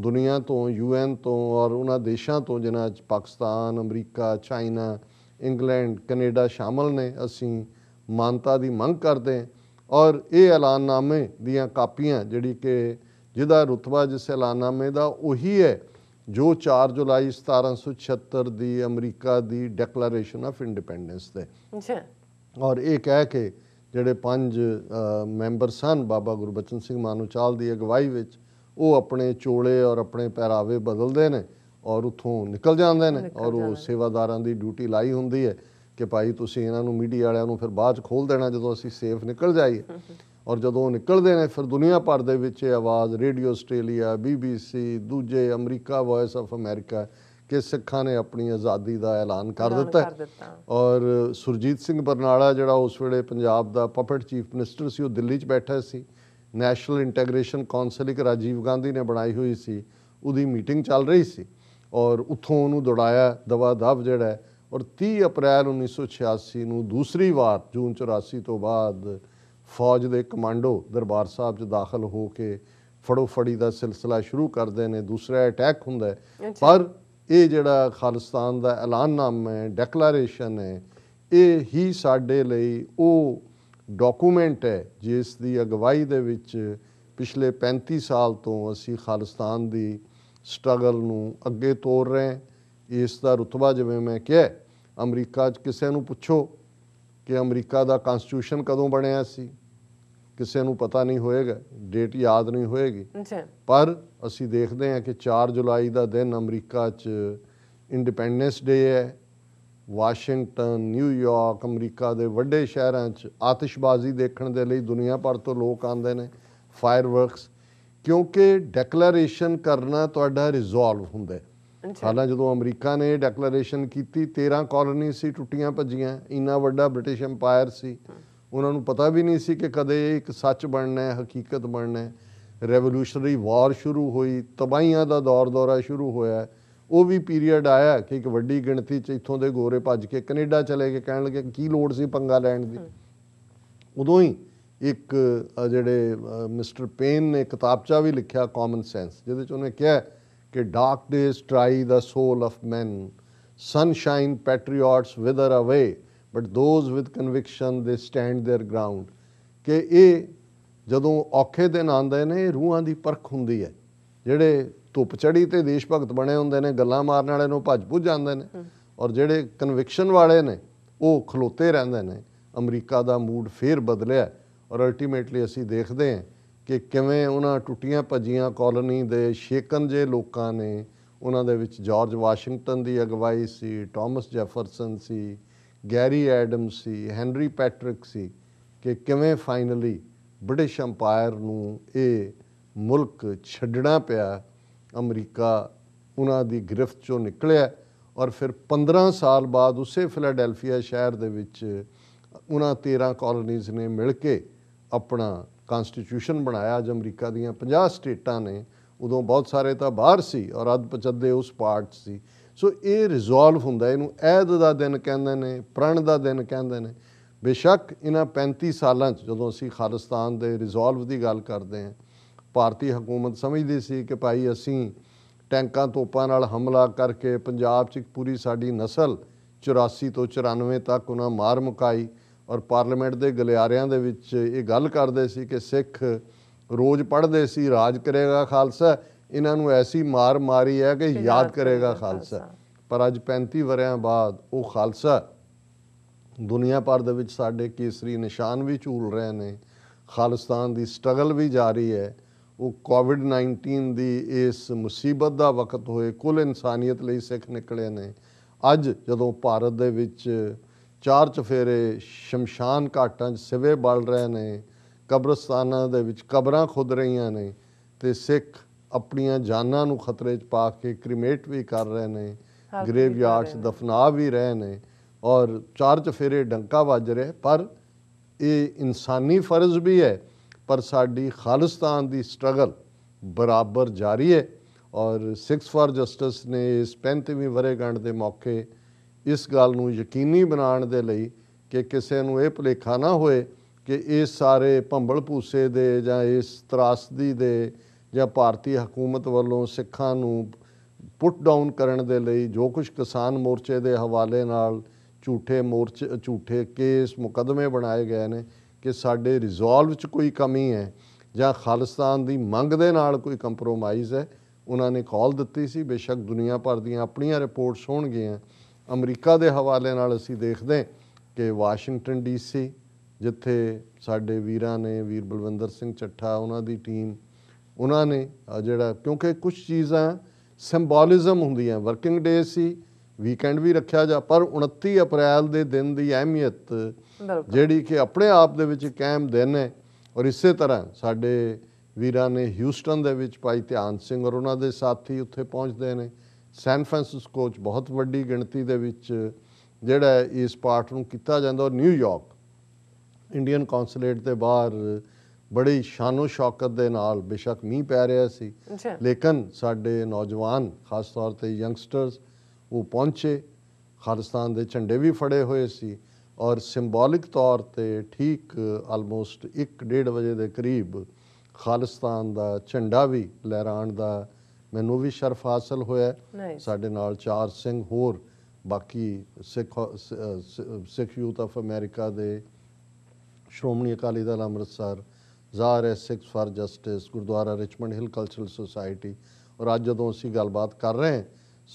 ਦੁਨੀਆ ਤੋਂ ਯੂਐਨ ਤੋਂ ਔਰ ਉਹਨਾਂ ਦੇਸ਼ਾਂ ਤੋਂ ਜਿਨ੍ਹਾਂ 'ਚ Pakistan America China England Canada ਸ਼ਾਮਲ ਨੇ ਅਸੀਂ ਮਾਨਤਾ ਦੀ ਮੰਗ ਕਰਦੇ ਹਾਂ ਔਰ ਇਹ ਐਲਾਨਨਾਮੇ ਦੀਆਂ ਕਾਪੀਆਂ ਜਿਹੜੀ ਕਿ ਜਿਹਦਾ ਰੁਤਬਾ ਜਿਸ ਐਲਾਨਨਾਮੇ ਦਾ ਉਹੀ ਹੈ ਜੋ 4 ਜੁਲਾਈ 1776 ਦੀ ਅਮਰੀਕਾ ਦੀ ਡੈਕਲੇਰੇਸ਼ਨ ਆਫ ਇੰਡੀਪੈਂਡੈਂਸ ਤੇ ਜੀ ਔਰ ਇਹ ਕਹਿ ਕੇ ਜਿਹੜੇ ਪੰਜ ਮੈਂਬਰ ਸਨ ਬਾਬਾ ਗੁਰਬਚਨ ਸਿੰਘ ਮਾਨੂਚਾਲ ਦੀ ਅਗਵਾਈ ਵਿੱਚ ਉਹ ਆਪਣੇ ਚੋਲੇ ਔਰ ਆਪਣੇ ਪਹਿਰਾਵੇ ਬਦਲਦੇ ਨੇ ਔਰ ਉਥੋਂ ਨਿਕਲ ਜਾਂਦੇ ਨੇ ਔਰ ਉਹ ਸੇਵਾਦਾਰਾਂ ਦੀ ਡਿਊਟੀ ਲਾਈ ਹੁੰਦੀ ਹੈ ਕਿ ਭਾਈ ਤੁਸੀਂ ਇਹਨਾਂ ਨੂੰ ਮੀਡੀਆ ਵਾਲਿਆਂ ਨੂੰ ਫਿਰ ਬਾਅਦ ਚ ਖੋਲ ਦੇਣਾ ਜਦੋਂ ਅਸੀਂ ਸੇਫ ਨਿਕਲ ਜਾਈਏ ਔਰ ਜਦੋਂ ਨਿਕਲਦੇ ਨੇ ਫਿਰ ਦੁਨੀਆ ਭਰ ਦੇ ਵਿੱਚ ਇਹ ਆਵਾਜ਼ ਰੇਡੀਓ ਆਸਟ੍ਰੇਲੀਆ ਬੀਬੀਸੀ ਦੂਜੇ ਅਮਰੀਕਾ ਵਾਇਸ ਆਫ ਅਮਰੀਕਾ ਕਿ ਸਿੱਖਾਂ ਨੇ ਆਪਣੀ ਆਜ਼ਾਦੀ ਦਾ ਐਲਾਨ ਕਰ ਦਿੱਤਾ ਔਰ ਸੁਰਜੀਤ ਸਿੰਘ ਬਰਨਾਲਾ ਜਿਹੜਾ ਉਸ ਵੇਲੇ ਪੰਜਾਬ ਦਾ ਪਪਟ ਚੀਫ ਮਿਨਿਸਟਰ ਸੀ ਉਹ ਦਿੱਲੀ 'ਚ ਬੈਠਾ ਸੀ ਨੈਸ਼ਨਲ ਇੰਟੀਗ੍ਰੇਸ਼ਨ ਕਾਉਂਸਲ ਇੱਕ ਰਾਜੀਵ ਗਾਂਧੀ ਨੇ ਬਣਾਈ ਹੋਈ ਸੀ ਉਹਦੀ ਮੀਟਿੰਗ ਚੱਲ ਰਹੀ ਸੀ ਔਰ ਉੱਥੋਂ ਉਹਨੂੰ ਦੁੜਾਇਆ ਦਵਾ ਦਵ ਜਿਹੜਾ ਔਰ 30 ਅਪ੍ਰੈਲ 1986 ਨੂੰ ਦੂਸਰੀ ਵਾਰ ਜੂਨ 84 ਤੋਂ ਬਾਅਦ ਫੌਜ ਦੇ ਕਮਾਂਡੋ ਦਰਬਾਰ ਸਾਹਿਬ 'ਚ ਦਾਖਲ ਹੋ ਕੇ ਫੜੋ ਫੜੀ ਦਾ ਸਿਲਸਿਲਾ ਸ਼ੁਰੂ ਕਰਦੇ ਨੇ ਦੂਸਰਾ ਅਟੈਕ ਹੁੰਦਾ ਪਰ ਇਹ ਜਿਹੜਾ ਖਾਲਿਸਤਾਨ ਦਾ ਐਲਾਨਨਾਮਾ ਹੈ ਡੈਕਲੇਰੇਸ਼ਨ ਹੈ ਇਹ ਹੀ ਸਾਡੇ ਲਈ ਉਹ ਡਾਕੂਮੈਂਟ ਹੈ ਜਿਸ ਦੀ ਅਗਵਾਈ ਦੇ ਵਿੱਚ ਪਿਛਲੇ 35 ਸਾਲ ਤੋਂ ਅਸੀਂ ਖਾਲਿਸਤਾਨ ਦੀ ਸਟਰਗਲ ਨੂੰ ਅੱਗੇ ਤੋਰ ਰਹੇ ਹਾਂ ਇਸ ਦਾ ਰੁਤਬਾ ਜਿਵੇਂ ਮੈਂ ਕਿਹਾ ਅਮਰੀਕਾ 'ਚ ਕਿਸੇ ਨੂੰ ਪੁੱਛੋ ਕਿ ਅਮਰੀਕਾ ਦਾ ਕਨਸਟੀਟਿਊਸ਼ਨ ਕਦੋਂ ਬਣਿਆ ਸੀ ਕਿਸੇ ਨੂੰ ਪਤਾ ਨਹੀਂ ਹੋਏਗਾ ਡੇਟ ਯਾਦ ਨਹੀਂ ਹੋਏਗੀ ਪਰ ਅਸੀਂ ਦੇਖਦੇ ਹਾਂ ਕਿ 4 ਜੁਲਾਈ ਦਾ ਦਿਨ ਅਮਰੀਕਾ 'ਚ ਇੰਡੀਪੈਂਡੈਂਸ ਡੇ ਹੈ ਵਾਸ਼ਿੰਗਟਨ ਨਿਊਯਾਰਕ ਅਮਰੀਕਾ ਦੇ ਵੱਡੇ ਸ਼ਹਿਰਾਂ 'ਚ ਆਤਿਸ਼ਬਾਜ਼ੀ ਦੇਖਣ ਦੇ ਲਈ ਦੁਨੀਆ ਭਰ ਤੋਂ ਲੋਕ ਆਉਂਦੇ ਨੇ ਫਾਇਰਵਰਕਸ ਕਿਉਂਕਿ ਡੈਕਲੇਰੇਸ਼ਨ ਕਰਨਾ ਤੁਹਾਡਾ ਰਿਜ਼ੋਲਵ ਹੁੰਦਾ ਹਾਲਾਂ ਜਦੋਂ ਅਮਰੀਕਾ ਨੇ ਡੈਕਲੇਰੇਸ਼ਨ ਕੀਤੀ 13 ਕਾਲੋਨੀ ਸੀ ਟੁੱਟੀਆਂ ਭੱਜੀਆਂ ਇੰਨਾ ਵੱਡਾ ਬ੍ਰਿਟਿਸ਼ ਐਮਪਾਇਰ ਸੀ ਉਹਨਾਂ ਨੂੰ ਪਤਾ ਵੀ ਨਹੀਂ ਸੀ ਕਿ ਕਦੇ ਇੱਕ ਸੱਚ ਬਣਨਾ ਹੈ ਹਕੀਕਤ ਬਣਨਾ ਹੈ ਰੈਵੋਲੂਸ਼ਨਰੀ ਵਾਰ ਸ਼ੁਰੂ ਹੋਈ ਤਬਾਈਆਂ ਦਾ ਦੌਰ ਦੌਰਾ ਸ਼ੁਰੂ ਹੋਇਆ ਉਹ ਵੀ ਪੀਰੀਅਡ ਆਇਆ ਕਿ ਇੱਕ ਵੱਡੀ ਗਿਣਤੀ ਚ ਇੱਥੋਂ ਦੇ ਗੋਰੇ ਭੱਜ ਕੇ ਕੈਨੇਡਾ ਚਲੇ ਗਏ ਕਹਿਣ ਲੱਗੇ ਕੀ ਲੋੜ ਸੀ ਪੰਗਾ ਲੈਣ ਦੀ ਉਦੋਂ ਹੀ ਇੱਕ ਜਿਹੜੇ ਮਿਸਟਰ ਪੇਨ ਨੇ ਕਿਤਾਬਚਾ ਵੀ ਲਿਖਿਆ ਕਾਮਨ ਸੈਂਸ ਜਿਹਦੇ ਚ ਉਹਨੇ ਕਿਹਾ ਕਿ dark days try the soul of man sunshine patriots wither away but those with conviction they stand their ground ਕਿ ਇਹ ਜਦੋਂ ਔਖੇ ਦਿਨ ਆਉਂਦੇ ਨੇ ਰੂਹਾਂ ਦੀ ਪਰਖ ਹੁੰਦੀ ਹੈ ਜਿਹੜੇ ਧੁੱਪ ਚੜੀ ਤੇ ਦੇਸ਼ ਭਗਤ ਬਣੇ ਹੁੰਦੇ ਨੇ ਗੱਲਾਂ ਮਾਰਨ ਵਾਲੇ ਨੂੰ ਭੱਜ ਪੁੱਜ ਜਾਂਦੇ ਨੇ ਔਰ ਜਿਹੜੇ ਕਨਵਿਕਸ਼ਨ ਵਾਲੇ ਨੇ ਉਹ ਖਲੋਤੇ ਰਹਿੰਦੇ ਨੇ ਅਮਰੀਕਾ ਦਾ ਮੂਡ ਫੇਰ ਬਦਲਿਆ ਔਰ ਅਲਟੀਮੇਟਲੀ ਅਸੀਂ ਦੇਖਦੇ ਹਾਂ ਕਿ ਕਿਵੇਂ ਉਹਨਾਂ ਟੁੱਟੀਆਂ ਭੱਜੀਆਂ ਕਾਲੋਨੀ ਦੇ ਸ਼ੇਕਨ ਜੇ ਲੋਕਾਂ ਨੇ ਉਹਨਾਂ ਦੇ ਵਿੱਚ ਜਾਰਜ ਵਾਸ਼ਿੰਗਟਨ ਦੀ ਅਗਵਾਈ ਸੀ ਟਾਮਸ ਜੈਫਰਸਨ ਸੀ ਗੈਰੀ ਐਡਮ ਸੀ ਹੈਨਰੀ ਪੈਟ੍ਰਿਕ ਸੀ ਕਿ ਕਿਵੇਂ ਫਾਈਨਲੀ ਬ੍ਰਿਟਿਸ਼ ਐਮਪਾਇਰ ਨੂੰ ਇਹ ਮੁਲਕ ਛੱਡਣਾ ਪਿਆ ਅਮਰੀਕਾ ਉਹਨਾਂ ਦੀ ਗ੍ਰਿਫਤ ਚੋਂ ਨਿਕਲਿਆ ਔਰ ਫਿਰ 15 ਸਾਲ ਬਾਅਦ ਉਸੇ ਫਿਲਾਡੈਲਫੀਆ ਸ਼ਹਿਰ ਦੇ ਵਿੱਚ ਉਹਨਾਂ 13 ਕਲੋਨੀਜ਼ ਨੇ ਮਿਲ ਕੇ ਆਪਣਾ ਕਨਸਟੀਟਿਊਸ਼ਨ ਬਣਾਇਆ ਅੱਜ ਅਮਰੀਕਾ ਦੀਆਂ 50 ਸਟੇਟਾਂ ਨੇ ਉਦੋਂ ਬਹੁਤ ਸਾਰੇ ਤਾਂ ਬਾਹਰ ਸੀ ਔਰ ਅਧ ਪਚੱਦੇ ਉਸ ਪਾਰਟ ਸੀ ਸੋ ਇਹ ਰਿਜ਼ੋਲਵ ਹੁੰਦਾ ਇਹਨੂੰ ਐਦ ਦਾ ਦਿਨ ਕਹਿੰਦੇ ਨੇ ਪ੍ਰਣ ਦਾ ਦਿਨ ਕਹਿੰਦੇ ਨੇ ਬੇਸ਼ੱਕ ਇਹਨਾਂ 35 ਸਾਲਾਂ 'ਚ ਜਦੋਂ ਅਸੀਂ ਖਾਲਿਸਤਾਨ ਦੇ ਰਿਜ਼ੋਲਵ ਦੀ ਗੱਲ ਕਰਦੇ ਹਾਂ ਭਾਰਤੀ ਹਕੂਮਤ ਸਮਝਦੀ ਸੀ ਕਿ ਭਾਈ ਅਸੀਂ ਟੈਂਕਾਂ ਤੋਪਾਂ ਨਾਲ ਹਮਲਾ ਕਰਕੇ ਪੰਜਾਬ 'ਚ ਪੂਰੀ ਸਾਡੀ ਨਸਲ 84 ਤੋਂ 94 ਤੱਕ ਉਹਨਾਂ ਮਾਰ ਮੁਕਾਈ ਔਰ ਪਾਰਲੀਮੈਂਟ ਦੇ ਗਲਿਆਰਿਆਂ ਦੇ ਵਿੱਚ ਇਹ ਗੱਲ ਕਰਦੇ ਸੀ ਕਿ ਸਿੱਖ ਰੋਜ਼ ਪੜ੍ਹਦੇ ਸੀ ਰਾਜ ਕਰੇਗਾ ਖਾਲਸਾ ਇਹਨਾਂ ਨੂੰ ਐਸੀ ਮਾਰ ਮਾਰੀ ਹੈ ਕਿ ਯਾਦ ਕਰੇਗਾ ਖਾਲਸਾ ਪਰ ਅੱਜ 35 ਵਰਿਆਂ ਬਾਅਦ ਉਹ ਖਾਲਸਾ ਦੁਨੀਆ ਭਰ ਦੇ ਵਿੱਚ ਸਾਡੇ ਕੇਸਰੀ ਨਿਸ਼ਾਨ ਵੀ ਝੂਲ ਰਹੇ ਨੇ ਖਾਲਿਸਤਾਨ ਦੀ ਸਟਰਗਲ ਵੀ ਜਾਰੀ ਹੈ ਉਹ ਕੋਵਿਡ-19 ਦੀ ਇਸ ਮੁਸੀਬਤ ਦਾ ਵਕਤ ਹੋਏ ਕੁੱਲ ਇਨਸਾਨੀਅਤ ਲਈ ਸਿੱਖ ਨਿਕਲੇ ਨੇ ਅੱਜ ਜਦੋਂ ਭਾਰਤ ਦੇ ਵਿੱਚ ਚਾਰ ਚਫੇਰੇ ਸ਼ਮਸ਼ਾਨ ਘਾਟਾਂ 'ਚ ਸਿਵੇ ਬਲ ਰਹੇ ਨੇ ਕਬਰਸਤਾਨਾਂ ਦੇ ਵਿੱਚ ਕਬਰਾਂ ਖੁੱਦ ਰਹੀਆਂ ਨੇ ਤੇ ਸਿੱਖ ਆਪਣੀਆਂ ਜਾਨਾਂ ਨੂੰ ਖਤਰੇ 'ਚ ਪਾ ਕੇ ਕ੍ਰੀਮੇਟ ਵੀ ਕਰ ਰਹੇ ਨੇ ਗ੍ਰੇਵਯਾਰਡਸ 'ਚ ਦਫਨਾ ਵੀ ਰਹੇ ਨੇ ਔਰ ਚਾਰ ਚਫੇਰੇ ਡੰਕਾ ਵੱਜ ਰਿਹਾ ਪਰ ਇਹ ਇਨਸਾਨੀ ਫਰਜ਼ ਵੀ ਹੈ ਪਰ ਸਾਡੀ ਖਾਲਿਸਤਾਨ ਦੀ ਸਟਰਗਲ ਬਰਾਬਰ ਜਾਰੀ ਹੈ ਔਰ ਸਿਕਸ ਫਾਰ ਜਸਟਿਸ ਨੇ ਇਸ 35ਵੀਂ ਵਰੇਗੰਢ ਦੇ ਮੌਕੇ ਇਸ ਗੱਲ ਨੂੰ ਯਕੀਨੀ ਬਣਾਉਣ ਦੇ ਲਈ ਕਿ ਕਿਸੇ ਨੂੰ ਇਹ ਭੁਲੇਖਾ ਨਾ ਹੋਏ ਕਿ ਇਹ ਸਾਰੇ ਭੰਬਲ ਭੂਸੇ ਦੇ ਜਾਂ ਇਸ ਤਰਾਸਦੀ ਦੇ ਜਾਂ ਭਾਰਤੀ ਹਕੂਮਤ ਵੱਲੋਂ ਸਿੱਖਾਂ ਨੂੰ ਪੁੱਟ ਡਾਊਨ ਕਰਨ ਦੇ ਲਈ ਜੋ ਕੁਝ ਕਿਸਾਨ ਮੋਰਚੇ ਦੇ ਹਵਾਲੇ ਨਾਲ ਝੂਠੇ ਮੋਰਚੇ ਝੂਠੇ ਕੇਸ ਮੁਕਦਮੇ ਬਣਾਏ ਗਏ ਨੇ ਕਿ ਸਾਡੇ ਰਿਜ਼ੋਲਵ ਵਿੱਚ ਕੋਈ ਕਮੀ ਹੈ ਜਾਂ ਖਾਲਿਸਤਾਨ ਦੀ ਮੰਗ ਦੇ ਨਾਲ ਕੋਈ ਕੰਪਰੋਮਾਈਜ਼ ਹੈ ਉਹਨਾਂ ਨੇ ਕਾਲ ਦਿੱਤੀ ਸੀ ਬੇਸ਼ੱਕ ਦੁਨੀਆ ਭਰ ਦੀਆਂ ਆਪਣੀਆਂ ਰਿਪੋਰਟਸ ਹੋਣਗੀਆਂ ਅਮਰੀਕਾ ਦੇ ਹਵਾਲੇ ਨਾਲ ਅਸੀਂ ਦੇਖਦੇ ਕਿ ਵਾਸ਼ਿੰਗਟਨ ਡੀਸੀ ਜਿੱਥੇ ਸਾਡੇ ਵੀਰਾਂ ਨੇ ਵੀਰ ਬਲਵਿੰਦਰ ਸਿੰਘ ਚੱਠਾ ਉਹਨਾਂ ਦੀ ਟੀਮ ਉਹਨਾਂ ਨੇ ਜਿਹੜਾ ਕਿਉਂਕਿ ਕੁਝ ਚੀਜ਼ਾਂ ਸਿੰਬੋਲਿਜ਼ਮ ਹੁੰਦੀਆਂ ਵਰਕਿੰਗ ਡੇ ਸੀ ਵੀਕਐਂਡ ਵੀ ਰੱਖਿਆ ਜਾ ਪਰ 29 ਅਪ੍ਰੈਲ ਦੇ ਦਿਨ ਦੀ ਅਹਿਮੀਅਤ ਜਿਹੜੀ ਕਿ ਆਪਣੇ ਆਪ ਦੇ ਵਿੱਚ ਕਾਇਮ ਦਿਨ ਹੈ ਔਰ ਇਸੇ ਤਰ੍ਹਾਂ ਸਾਡੇ ਵੀਰਾਂ ਨੇ ਹਿਊਸਟਨ ਦੇ ਵਿੱਚ ਭਾਈ ਧਿਆਨ ਸਿੰਘ ਔਰ ਉਹਨਾਂ ਦੇ ਸਾਥੀ ਉੱਥੇ ਪਹੁੰਚਦੇ ਨੇ ਸੈਨ ਫ੍ਰਾਂਸਿਸਕੋ 'ਚ ਬਹੁਤ ਵੱਡੀ ਗਿਣਤੀ ਦੇ ਵਿੱਚ ਜਿਹੜਾ ਇਸ ਪਾਰਟ ਨੂੰ ਕੀਤਾ ਜਾਂਦਾ ਔਰ ਨਿਊਯਾਰਕ ਇੰਡੀਅਨ ਕੌਂਸੂਲੇਟ ਦੇ ਬਾਹਰ ਬੜੀ ਸ਼ਾਨੋ ਸ਼ੌਕਤ ਦੇ ਨਾਲ ਬੇਸ਼ੱਕ ਮੀਂਹ ਪੈ ਰਿਹਾ ਸੀ ਲੇਕਿਨ ਸਾਡੇ ਨੌਜਵਾਨ ਖਾਸ ਤੌਰ ਤੇ ਯੰਗਸਟਰਸ ਉਹ ਪਹੁੰਚੇ ਖਾਲਸਤਾਨ ਦੇ ਝੰਡੇ ਵੀ ਫੜੇ ਹੋਏ ਸੀ ਔਰ ਸਿੰਬੋਲਿਕ ਤੌਰ ਤੇ ਠੀਕ ਆਲਮੋਸਟ 1:30 ਵਜੇ ਦੇ ਕਰੀਬ ਖਾਲਸਤਾਨ ਦਾ ਝੰਡਾ ਵੀ ਲਹਿਰਾਣ ਦਾ ਮੈਨੂੰ ਵੀ ਸ਼ਰਫ ਹਾਸਲ ਹੋਇਆ ਸਾਡੇ ਨਾਲ ਚਾਰ ਸਿੰਘ ਹੋਰ ਬਾਕੀ Sikh Sikh youth of America ਦੇ ਸ਼੍ਰੋਮਣੀ ਅਕਾਲੀ ਦਲ ਅੰਮ੍ਰਿਤਸਰ ਜ਼ਾਹਰ ਹੈ Sikhs for justice gurdwara Richmond Hill cultural society ਔਰ ਅੱਜ ਜਦੋਂ ਅਸੀਂ ਗੱਲਬਾਤ ਕਰ ਰਹੇ ਹਾਂ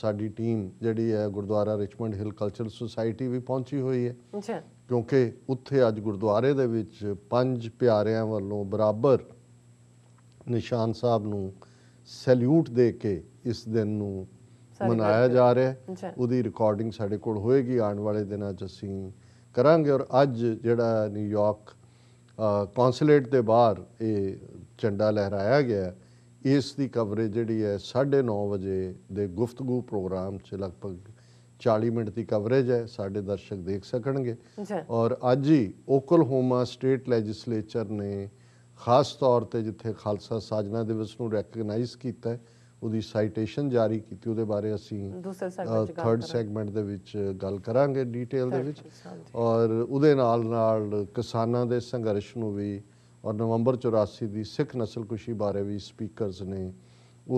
ਸਾਡੀ ਟੀਮ ਜਿਹੜੀ ਹੈ gurdwara Richmond Hill cultural society ਵੀ ਪਹੁੰਚੀ ਹੋਈ ਹੈ ਅੱਛਾ ਕਿਉਂਕਿ ਉੱਥੇ ਅੱਜ ਗੁਰਦੁਆਰੇ ਦੇ ਵਿੱਚ ਪੰਜ ਪਿਆਰਿਆਂ ਵੱਲੋਂ ਬਰਾਬਰ ਨਿਸ਼ਾਨ ਸਾਹਿਬ ਨੂੰ ਸੈਲੂਟ ਦੇ ਕੇ ਇਸ ਦਿਨ ਨੂੰ ਮਨਾਇਆ ਜਾ ਰਿਹਾ ਹੈ ਉਹਦੀ ਰਿਕਾਰਡਿੰਗ ਸਾਡੇ ਕੋਲ ਹੋਏਗੀ ਆਉਣ ਵਾਲੇ ਦਿਨਾਂ 'ਚ ਅਸੀਂ ਕਰਾਂਗੇ ਔਰ ਅੱਜ ਜਿਹੜਾ ਨਿਊਯਾਰਕ ਕੌਂਸੂਲੇਟ ਦੇ ਬਾਹਰ ਇਹ ਝੰਡਾ ਲਹਿਰਾਇਆ ਗਿਆ ਇਸ ਦੀ ਕਵਰੇਜ ਜਿਹੜੀ ਹੈ 9:30 ਵਜੇ ਦੇ ਗੁਫ਼ਤਗੂ ਪ੍ਰੋਗਰਾਮ 'ਚ ਲਗਭਗ 40 ਮਿੰਟ ਦੀ ਕਵਰੇਜ ਹੈ ਸਾਡੇ ਦਰਸ਼ਕ ਦੇਖ ਸਕਣਗੇ ਔਰ ਅੱਜ ਹੀ ਓਕਲਹੋਮਾ ਸਟੇਟ ਲੈਜਿਸਲੇਚਰ ਨੇ ਖਾਸ ਤੌਰ ਤੇ ਜਿੱਥੇ ਖਾਲਸਾ ਸਾਜਨਾ ਦਿਵਸ ਨੂੰ ਰੈਕਗਨਾਈਜ਼ ਕੀਤਾ ਹੈ ਉਹਦੀ ਸਾਈਟੇਸ਼ਨ ਜਾਰੀ ਕੀਤੀ ਉਹਦੇ ਬਾਰੇ ਅਸੀਂ ਸੈਗਮੈਂਟ ਗੱਲ ਥਰਡ ਸੈਗਮੈਂਟ ਦੇ ਵਿੱਚ ਗੱਲ ਕਰਾਂਗੇ ਡੀਟੇਲ ਦੇ ਵਿੱਚ ਔਰ ਉਹਦੇ ਨਾਲ ਨਾਲ ਕਿਸਾਨਾਂ ਦੇ ਸੰਘਰਸ਼ ਨੂੰ ਵੀ ਔਰ ਨਵੰਬਰ 84 ਦੀ ਸਿੱਖ ਨਸਲਕੁਸ਼ੀ ਬਾਰੇ ਵੀ ਸਪੀਕਰਸ ਨੇ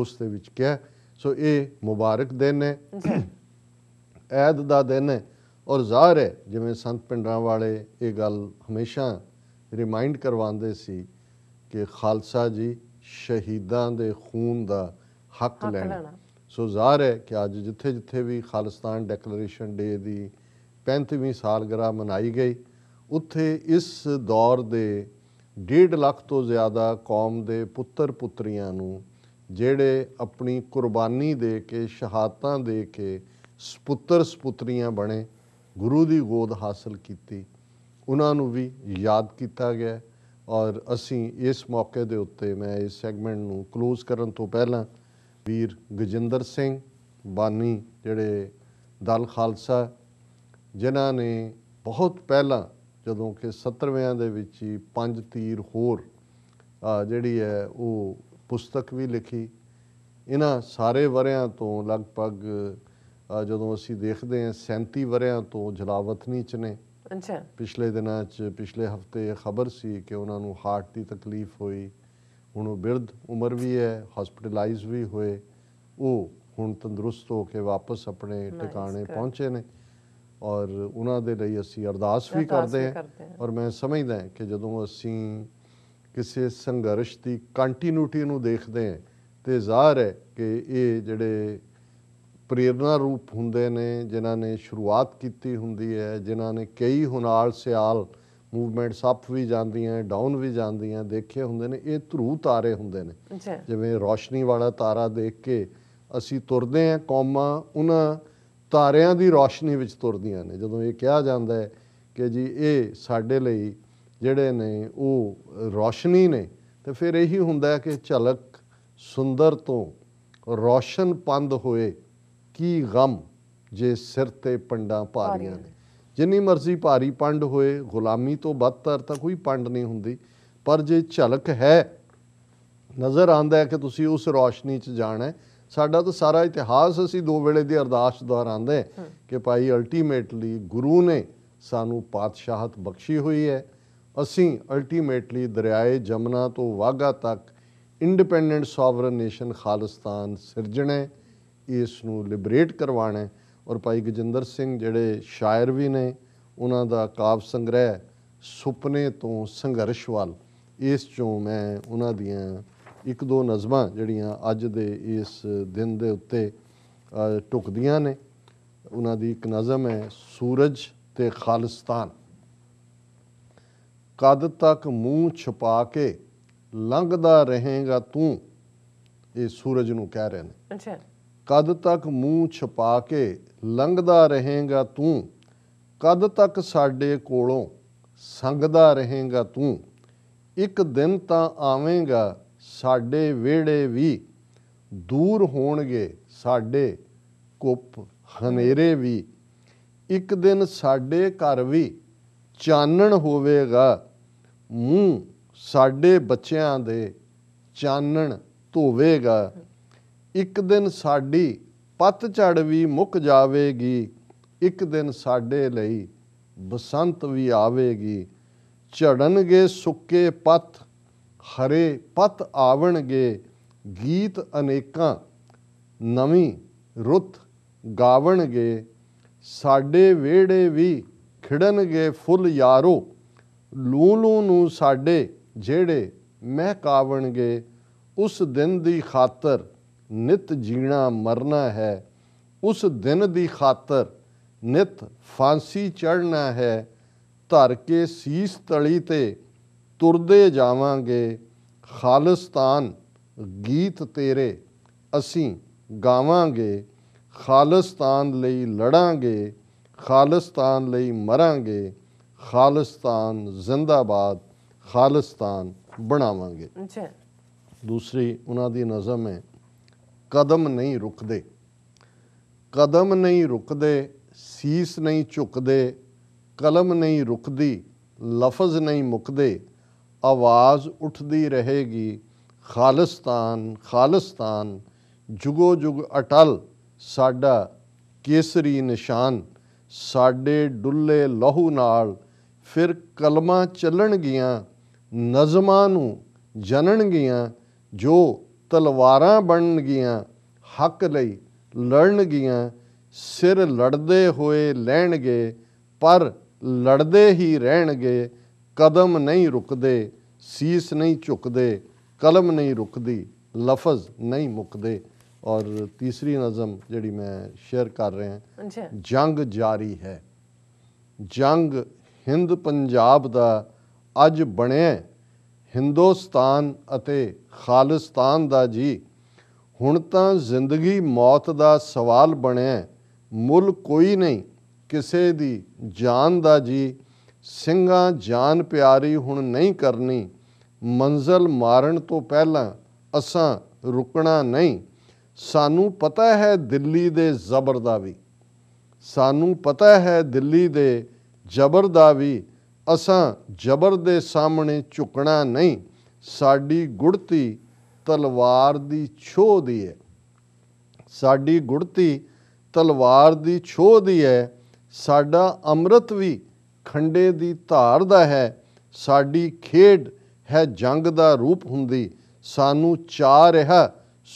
ਉਸ ਦੇ ਵਿੱਚ ਕਿਹਾ ਸੋ ਇਹ ਮੁਬਾਰਕ ਦਿਨ ਹੈ ਐਦ ਦਾ ਦਿਨ ਹੈ ਔਰ ਜ਼ਾਹਰ ਹੈ ਜਿਵੇਂ ਸੰਤ ਪਿੰਡਰਾਂ ਵਾਲੇ ਇਹ ਗੱਲ ਹਮੇਸ਼ਾ ਰਿਮਾਈਂਡ ਕਰਵਾਉਂਦੇ ਸੀ ਕਿ ਖਾਲਸਾ ਜੀ ਸ਼ਹੀਦਾਂ ਦੇ ਖੂਨ ਦਾ ਹੱਕ ਲੈਣਾ ਸੋ ਜ਼ਾਹਰ ਹੈ ਕਿ ਅੱਜ ਜਿੱਥੇ ਜਿੱਥੇ ਵੀ ਖਾਲਿਸਤਾਨ ਡੈਕਲੇਰੇਸ਼ਨ ਡੇ ਦੀ 35ਵੀਂ ਸਾਲਗਿਰਾ ਮਨਾਈ ਗਈ ਉੱਥੇ ਇਸ ਦੌਰ ਦੇ 1.5 ਲੱਖ ਤੋਂ ਜ਼ਿਆਦਾ ਕੌਮ ਦੇ ਪੁੱਤਰ ਪੁੱਤਰੀਆਂ ਨੂੰ ਜਿਹੜੇ ਆਪਣੀ ਕੁਰਬਾਨੀ ਦੇ ਕੇ ਸ਼ਹਾਦਤਾਂ ਦੇ ਕੇ ਸੁਪੁੱਤਰ ਸੁਪੁੱਤਰੀਆਂ ਬਣੇ ਗੁਰੂ ਦੀ ਗੋਦ ਹਾਸਲ ਕੀਤੀ ਉਹਨਾਂ ਨੂੰ ਵੀ ਯਾਦ ਕੀਤਾ ਗਿਆ ਔਰ ਅਸੀਂ ਇਸ ਮੌਕੇ ਦੇ ਉੱਤੇ ਮੈਂ ਇਸ ਸੈਗਮੈਂਟ ਨੂੰ ক্লোਜ਼ ਕਰਨ ਤੋਂ ਪਹਿਲਾਂ ਵੀਰ ਗਜਿੰਦਰ ਸਿੰਘ ਬਾਨੀ ਜਿਹੜੇ ਦਲ ਖਾਲਸਾ ਜਿਨ੍ਹਾਂ ਨੇ ਬਹੁਤ ਪਹਿਲਾਂ ਜਦੋਂ ਕਿ 70ਵਿਆਂ ਦੇ ਵਿੱਚ ਹੀ ਪੰਜ ਤੀਰ ਹੋਰ ਜਿਹੜੀ ਹੈ ਉਹ ਪੁਸਤਕ ਵੀ ਲਿਖੀ ਇਹਨਾਂ ਸਾਰੇ ਵਰਿਆਂ ਤੋਂ ਲਗਭਗ ਜਦੋਂ ਅਸੀਂ ਦੇਖਦੇ ਹਾਂ 37 ਵਰਿਆਂ ਤੋਂ ਜਲਾਵਤਨੀ ਚ ਨੇ ਅੱਛਾ ਪਿਛਲੇ ਦਿਨਾਂ ਚ ਪਿਛਲੇ ਹਫਤੇ ਖਬਰ ਸੀ ਕਿ ਉਹਨਾਂ ਨੂੰ ਹਾਰਟ ਦੀ ਤਕਲੀਫ ਹੋਈ ਹੁਣ ਉਹ ਬਿਰਧ ਉਮਰ ਵੀ ਹੈ ਹਸਪੀਟਲਾਈਜ਼ ਵੀ ਹੋਏ ਉਹ ਹੁਣ ਤੰਦਰੁਸਤ ਹੋ ਕੇ ਵਾਪਸ ਆਪਣੇ ਟਿਕਾਣੇ ਪਹੁੰਚੇ ਨੇ ਔਰ ਉਹਨਾਂ ਦੇ ਲਈ ਅਸੀਂ ਅਰਦਾਸ ਵੀ ਕਰਦੇ ਹਾਂ ਔਰ ਮੈਂ ਸਮਝਦਾ ਹਾਂ ਕਿ ਜਦੋਂ ਅਸੀਂ ਕਿਸੇ ਸੰਘਰਸ਼ ਦੀ ਕੰਟੀਨਿਊਟੀ ਨੂੰ ਦੇਖਦੇ ਹਾਂ ਤੇ ਜ਼ਾਹਰ ਹੈ ਕਿ ਇਹ ਜਿਹੜੇ ਪ੍ਰੇਰਣਾ ਰੂਪ ਹੁੰਦੇ ਨੇ ਜਿਨ੍ਹਾਂ ਨੇ ਸ਼ੁਰੂਆਤ ਕੀਤੀ ਹੁੰਦੀ ਹੈ ਜਿਨ੍ਹਾਂ ਨੇ ਕਈ ਹੁਨਾਲ ਸਿਆਲ ਮੂਵਮੈਂਟ ਅਪ ਵੀ ਜਾਂਦੀਆਂ ਡਾਊਨ ਵੀ ਜਾਂਦੀਆਂ ਦੇਖੇ ਹੁੰਦੇ ਨੇ ਇਹ ਧਰੂ ਤਾਰੇ ਹੁੰਦੇ ਨੇ ਜਿਵੇਂ ਰੋਸ਼ਨੀ ਵਾਲਾ ਤਾਰਾ ਦੇਖ ਕੇ ਅਸੀਂ ਤੁਰਦੇ ਆ ਕੌਮਾ ਉਹਨਾਂ ਤਾਰਿਆਂ ਦੀ ਰੋਸ਼ਨੀ ਵਿੱਚ ਤੁਰਦੀਆਂ ਨੇ ਜਦੋਂ ਇਹ ਕਿਹਾ ਜਾਂਦਾ ਹੈ ਕਿ ਜੀ ਇਹ ਸਾਡੇ ਲਈ ਜਿਹੜੇ ਨੇ ਉਹ ਰੋਸ਼ਨੀ ਨੇ ਤੇ ਫਿਰ ਇਹੀ ਹੁੰਦਾ ਕਿ ਝਲਕ ਸੁੰਦਰ ਤੋਂ ਰੋਸ਼ਨ ਪੰਦ ਹੋਏ ਕੀ ਗਮ ਜੇ ਸਿਰ ਤੇ ਪੰਡਾਂ ਭਾਰੀਆਂ ਨੇ ਜਿੰਨੀ ਮਰਜ਼ੀ ਭਾਰੀ ਪੰਡ ਹੋਏ ਗੁਲਾਮੀ ਤੋਂ ਬਦਤਰ ਤਾਂ ਕੋਈ ਪੰਡ ਨਹੀਂ ਹੁੰਦੀ ਪਰ ਜੇ ਝਲਕ ਹੈ ਨਜ਼ਰ ਆਂਦਾ ਹੈ ਕਿ ਤੁਸੀਂ ਉਸ ਰੋਸ਼ਨੀ 'ਚ ਜਾਣਾ ਹੈ ਸਾਡਾ ਤਾਂ ਸਾਰਾ ਇਤਿਹਾਸ ਅਸੀਂ ਦੋ ਵੇਲੇ ਦੀ ਅਰਦਾਸ ਦੁਹਰਾਉਂਦੇ ਕਿ ਭਾਈ ਅਲਟੀਮੇਟਲੀ ਗੁਰੂ ਨੇ ਸਾਨੂੰ ਪਾਤਸ਼ਾਹਤ ਬਖਸ਼ੀ ਹੋਈ ਹੈ ਅਸੀਂ ਅਲਟੀਮੇਟਲੀ ਦਰਿਆਏ ਜਮਨਾ ਤੋਂ ਵਾਗਾ ਤੱਕ ਇੰਡੀਪੈਂਡੈਂਟ ਸੋਵਰਨ ਨੇਸ਼ਨ ਖਾਲਿਸਤਾਨ ਸਿਰਜਣਾ ਇਸ ਨੂੰ ਲਿਬਰੇਟ ਕਰਵਾਣਾ ਔਰ ਭਾਈ ਗਜਿੰਦਰ ਸਿੰਘ ਜਿਹੜੇ ਸ਼ਾਇਰ ਵੀ ਨੇ ਉਹਨਾਂ ਦਾ ਕਾਵ ਸੰਗ੍ਰਹਿ ਸੁਪਨੇ ਤੋਂ ਸੰਘਰਸ਼ ਵੱਲ ਇਸ ਚੋਂ ਮੈਂ ਉਹਨਾਂ ਦੀਆਂ ਇੱਕ ਦੋ ਨਜ਼ਮਾਂ ਜਿਹੜੀਆਂ ਅੱਜ ਦੇ ਇਸ ਦਿਨ ਦੇ ਉੱਤੇ ਟੁਕਦੀਆਂ ਨੇ ਉਹਨਾਂ ਦੀ ਇੱਕ ਨਜ਼ਮ ਹੈ ਸੂਰਜ ਤੇ ਖਾਲਿਸਤਾਨ ਕਦ ਤੱਕ ਮੂੰਹ ਛੁਪਾ ਕੇ ਲੰਘਦਾ ਰਹੇਗਾ ਤੂੰ ਇਹ ਸੂਰਜ ਨੂੰ ਕਹਿ ਰਹੇ ਨੇ ਅੱਛਾ ਕਦ ਤੱਕ ਮੂੰਹ ਛਪਾ ਕੇ ਲੰਘਦਾ ਰਹੇਗਾ ਤੂੰ ਕਦ ਤੱਕ ਸਾਡੇ ਕੋਲੋਂ ਸੰਗਦਾ ਰਹੇਗਾ ਤੂੰ ਇੱਕ ਦਿਨ ਤਾਂ ਆਵੇਂਗਾ ਸਾਡੇ ਵਿਹੜੇ ਵੀ ਦੂਰ ਹੋਣਗੇ ਸਾਡੇ ਕੁੱਪ ਹਨੇਰੇ ਵੀ ਇੱਕ ਦਿਨ ਸਾਡੇ ਘਰ ਵੀ ਚਾਨਣ ਹੋਵੇਗਾ ਮੂੰਹ ਸਾਡੇ ਬੱਚਿਆਂ ਦੇ ਚਾਨਣ ਧੋਵੇਗਾ ਇੱਕ ਦਿਨ ਸਾਡੀ ਪਤਝੜ ਵੀ ਮੁੱਕ ਜਾਵੇਗੀ ਇੱਕ ਦਿਨ ਸਾਡੇ ਲਈ ਬਸੰਤ ਵੀ ਆਵੇਗੀ ਝੜਨਗੇ ਸੁੱਕੇ ਪੱਤ ਹਰੇ ਪੱਤ ਆਵਣਗੇ ਗੀਤ ਅਨੇਕਾਂ ਨਵੀਂ ਰੁੱਤ ਗਾਵਣਗੇ ਸਾਡੇ ਵਿਹੜੇ ਵੀ ਖਿੜਨਗੇ ਫੁੱਲ ਯਾਰੋ ਲੂਲੂ ਨੂੰ ਸਾਡੇ ਜਿਹੜੇ ਮਹਿਕਾਵਣਗੇ ਉਸ ਦਿਨ ਦੀ ਖਾਤਰ ਨਿਤ ਜੀਣਾ ਮਰਨਾ ਹੈ ਉਸ ਦਿਨ ਦੀ ਖਾਤਰ ਨਿਤ ਫਾਂਸੀ ਚੜਨਾ ਹੈ ਧਰ ਕੇ ਸੀਸ ਤਲੀ ਤੇ ਤੁਰਦੇ ਜਾਵਾਂਗੇ ਖਾਲਿਸਤਾਨ ਗੀਤ ਤੇਰੇ ਅਸੀਂ ਗਾਵਾਂਗੇ ਖਾਲਿਸਤਾਨ ਲਈ ਲੜਾਂਗੇ ਖਾਲਿਸਤਾਨ ਲਈ ਮਰਾਂਗੇ ਖਾਲਿਸਤਾਨ ਜ਼ਿੰਦਾਬਾਦ ਖਾਲਿਸਤਾਨ ਬਣਾਵਾਂਗੇ ਅੱਛਾ ਦੂਸਰੀ ਉਹਨਾਂ ਦੀ ਨਜ਼ਮ ਹੈ ਕਦਮ ਨਹੀਂ ਰੁਕਦੇ ਕਦਮ ਨਹੀਂ ਰੁਕਦੇ ਸੀਸ ਨਹੀਂ ਝੁਕਦੇ ਕਲਮ ਨਹੀਂ ਰੁਕਦੀ ਲਫ਼ਜ਼ ਨਹੀਂ ਮੁਕਦੇ ਆਵਾਜ਼ ਉੱਠਦੀ ਰਹੇਗੀ ਖਾਲਿਸਤਾਨ ਖਾਲਿਸਤਾਨ ਜੁਗੋ ਜੁਗ ਅਟਲ ਸਾਡਾ ਕੇਸਰੀ ਨਿਸ਼ਾਨ ਸਾਡੇ ਡੁੱਲੇ ਲਹੂ ਨਾਲ ਫਿਰ ਕਲਮਾਂ ਚੱਲਣਗੀਆਂ ਨਜ਼ਮਾਂ ਨੂੰ ਜਨਣਗੀਆਂ ਜੋ ਤਲਵਾਰਾਂ ਬਣਨਗੀਆਂ ਹੱਕ ਲਈ ਲੜਨਗੀਆਂ ਸਿਰ ਲੜਦੇ ਹੋਏ ਲੈਣਗੇ ਪਰ ਲੜਦੇ ਹੀ ਰਹਿਣਗੇ ਕਦਮ ਨਹੀਂ ਰੁਕਦੇ ਸੀਸ ਨਹੀਂ ਝੁਕਦੇ ਕਲਮ ਨਹੀਂ ਰੁਕਦੀ ਲਫ਼ਜ਼ ਨਹੀਂ ਮੁਕਦੇ ਔਰ ਤੀਸਰੀ ਨਜ਼ਮ ਜਿਹੜੀ ਮੈਂ ਸ਼ੇਅਰ ਕਰ ਰਿਹਾ ਹਾਂ ਜੰਗ ਜਾਰੀ ਹੈ ਜੰਗ ਹਿੰਦ ਪੰਜਾਬ ਦਾ ਅੱਜ ਬਣਿਆ ਹਿੰਦੁਸਤਾਨ ਅਤੇ ਖਾਲਿਸਤਾਨ ਦਾ ਜੀ ਹੁਣ ਤਾਂ ਜ਼ਿੰਦਗੀ ਮੌਤ ਦਾ ਸਵਾਲ ਬਣਿਆ ਮੁੱਲ ਕੋਈ ਨਹੀਂ ਕਿਸੇ ਦੀ ਜਾਨ ਦਾ ਜੀ ਸਿੰਘਾਂ ਜਾਨ ਪਿਆਰੀ ਹੁਣ ਨਹੀਂ ਕਰਨੀ ਮੰਜ਼ਲ ਮਾਰਨ ਤੋਂ ਪਹਿਲਾਂ ਅਸਾਂ ਰੁਕਣਾ ਨਹੀਂ ਸਾਨੂੰ ਪਤਾ ਹੈ ਦਿੱਲੀ ਦੇ ਜ਼ਬਰ ਦਾ ਵੀ ਸਾਨੂੰ ਪਤਾ ਹੈ ਦਿੱਲੀ ਦੇ ਜ਼ਬਰ ਦਾ ਵੀ ਅਸਾਂ ਜ਼ਬਰ ਦੇ ਸਾਹਮਣੇ ਝੁਕਣਾ ਨਹੀਂ ਸਾਡੀ ਗੁੜਤੀ ਤਲਵਾਰ ਦੀ ਛੋਹ ਦੀ ਹੈ ਸਾਡੀ ਗੁੜਤੀ ਤਲਵਾਰ ਦੀ ਛੋਹ ਦੀ ਹੈ ਸਾਡਾ ਅੰਮ੍ਰਿਤ ਵੀ ਖੰਡੇ ਦੀ ਧਾਰ ਦਾ ਹੈ ਸਾਡੀ ਖੇਡ ਹੈ ਜੰਗ ਦਾ ਰੂਪ ਹੁੰਦੀ ਸਾਨੂੰ ਚਾ ਰਿਹਾ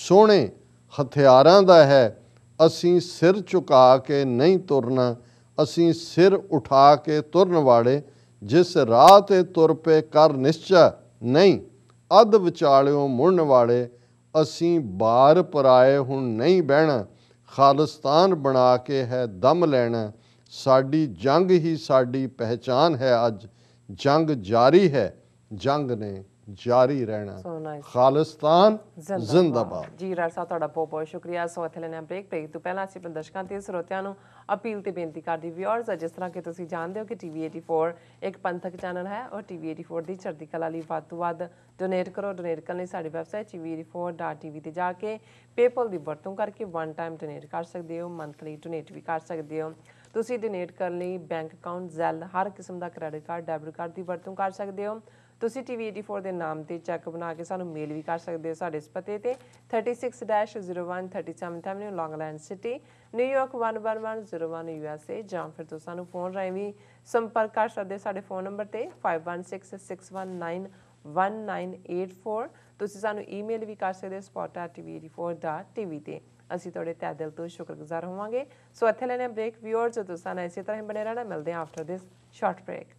ਸੋਹਣੇ ਹਥਿਆਰਾਂ ਦਾ ਹੈ ਅਸੀਂ ਸਿਰ ਝੁਕਾ ਕੇ ਨਹੀਂ ਤੁਰਨਾ ਅਸੀਂ ਸਿਰ ਉਠਾ ਕੇ ਤੁਰਨ ਵਾਲੇ ਜਿਸ ਰਾਹ ਤੇ ਤੁਰ ਪੇ ਕਰ ਨਿਸ਼ਚੈ ਨਹੀਂ ਅਧ ਵਿਚਾਲਿਓ ਮੁੜਨ ਵਾਲੇ ਅਸੀਂ ਬਾਰ ਪਰਾਏ ਹੁਣ ਨਹੀਂ ਬਹਿਣਾ ਖਾਲਿਸਤਾਨ ਬਣਾ ਕੇ ਹੈ ਦਮ ਲੈਣਾ ਸਾਡੀ ਜੰਗ ਹੀ ਸਾਡੀ ਪਹਿਚਾਨ ਹੈ ਅੱਜ ਜੰਗ ਜਾਰੀ ਹੈ ਜੰਗ ਨੇ ਜਾਰੀ ਰਹਿਣਾ ਖਾਲਿਸਤਾਨ ਜ਼ਿੰਦਾਬਾਦ ਜੀ ਰਾਜ ਸਾਹਿਬ ਤੁਹਾਡਾ ਬਹੁਤ ਬਹੁਤ ਸ਼ੁਕਰੀਆ ਸੋ ਇਥੇ ਲੈਣਾ ਬ੍ਰੇਕ ਬ੍ਰੇਕ ਤੋਂ ਪਹਿਲਾਂ ਅਸੀਂ ਦਰਸ਼ਕਾਂ ਤੇ ਸਰੋਤਿਆਂ ਨੂੰ ਅਪੀਲ ਤੇ ਬੇਨਤੀ ਕਰਦੀ ਵਿਅਰਸ ਜਿਸ ਤਰ੍ਹਾਂ ਕਿ ਤੁਸੀਂ ਜਾਣਦੇ ਹੋ ਕਿ ਟੀਵੀ 84 ਇੱਕ ਪੰਥਕ ਚੈਨਲ ਹੈ ਔਰ ਟੀਵੀ 84 ਦੀ ਚੜ੍ਹਦੀ ਕਲਾ ਲਈ ਵੱਧ ਤੋਂ ਵੱਧ ਡੋਨੇਟ ਕਰੋ ਡੋਨੇਟ ਕਰਨ ਲਈ ਸਾਡੀ ਵੈਬਸਾਈਟ tv84.tv ਤੇ ਜਾ ਕੇ ਪੇਪਲ ਦੀ ਵਰਤੋਂ ਕਰਕੇ ਵਨ ਟਾਈਮ ਡੋਨੇਟ ਕਰ ਸਕਦੇ ਹੋ ਮੰਥਲੀ ਡੋਨੇਟ ਵੀ ਕਰ ਸਕਦੇ ਹੋ ਤੁਸੀਂ ਡੋਨੇਟ ਕਰਨ ਲਈ ਬੈਂਕ ਅਕਾਊਂਟ ਜ਼ੈਲ ਹਰ ਕਿਸਮ ਦਾ ਕ੍ਰੈਡਿਟ ਕਾਰਡ ਡੈਬਿਟ ਕਾਰਡ ਦੀ ਵਰਤੋਂ ਕਰ ਸਕਦੇ ਹੋ ਤੁਸੀਂ ਟੀਵੀ 84 ਦੇ ਨਾਮ ਤੇ ਚੈੱਕ ਬਣਾ ਕੇ ਸਾਨੂੰ ਮੇਲ ਵੀ ਕਰ ਸਕਦੇ ਹੋ ਸਾਡੇ ਇਸ ਪਤੇ ਤੇ 36-01 37th avenue Long Island city New York 11101 USA ਜਾਂ ਫਿਰ ਤੁਸੀਂ ਸਾਨੂੰ ਫੋਨ ਰਾਹੀਂ ਵੀ ਸੰਪਰਕ ਕਰ ਸਕਦੇ ਸਾਡੇ ਫੋਨ ਨੰਬਰ ਤੇ 5166191984 ਤੁਸੀਂ ਸਾਨੂੰ ਈਮੇਲ ਵੀ ਕਰ ਸਕਦੇ spot@tv84.tv ਤੇ ਅਸੀਂ ਤੁਹਾਡੇ ਤਹਿ ਦਿਲ ਤੋਂ ਸ਼ੁਕਰਗੁਜ਼ਾਰ ਹੋਵਾਂਗੇ ਸੋ ਇੱਥੇ ਲੈਣੇ ਬ੍ਰੇਕ ਵੀਅਰਸ ਤੁਸੀਂ ਸਾਨੂੰ ਇਸੇ ਤਰ੍ਹਾਂ ਹੀ ਬਣੇ ਰਹਿਣਾ ਮਿਲਦੇ ਆਫਟਰ ਦਿਸ ਸ਼ਾਰਟ ਬ੍ਰੇਕ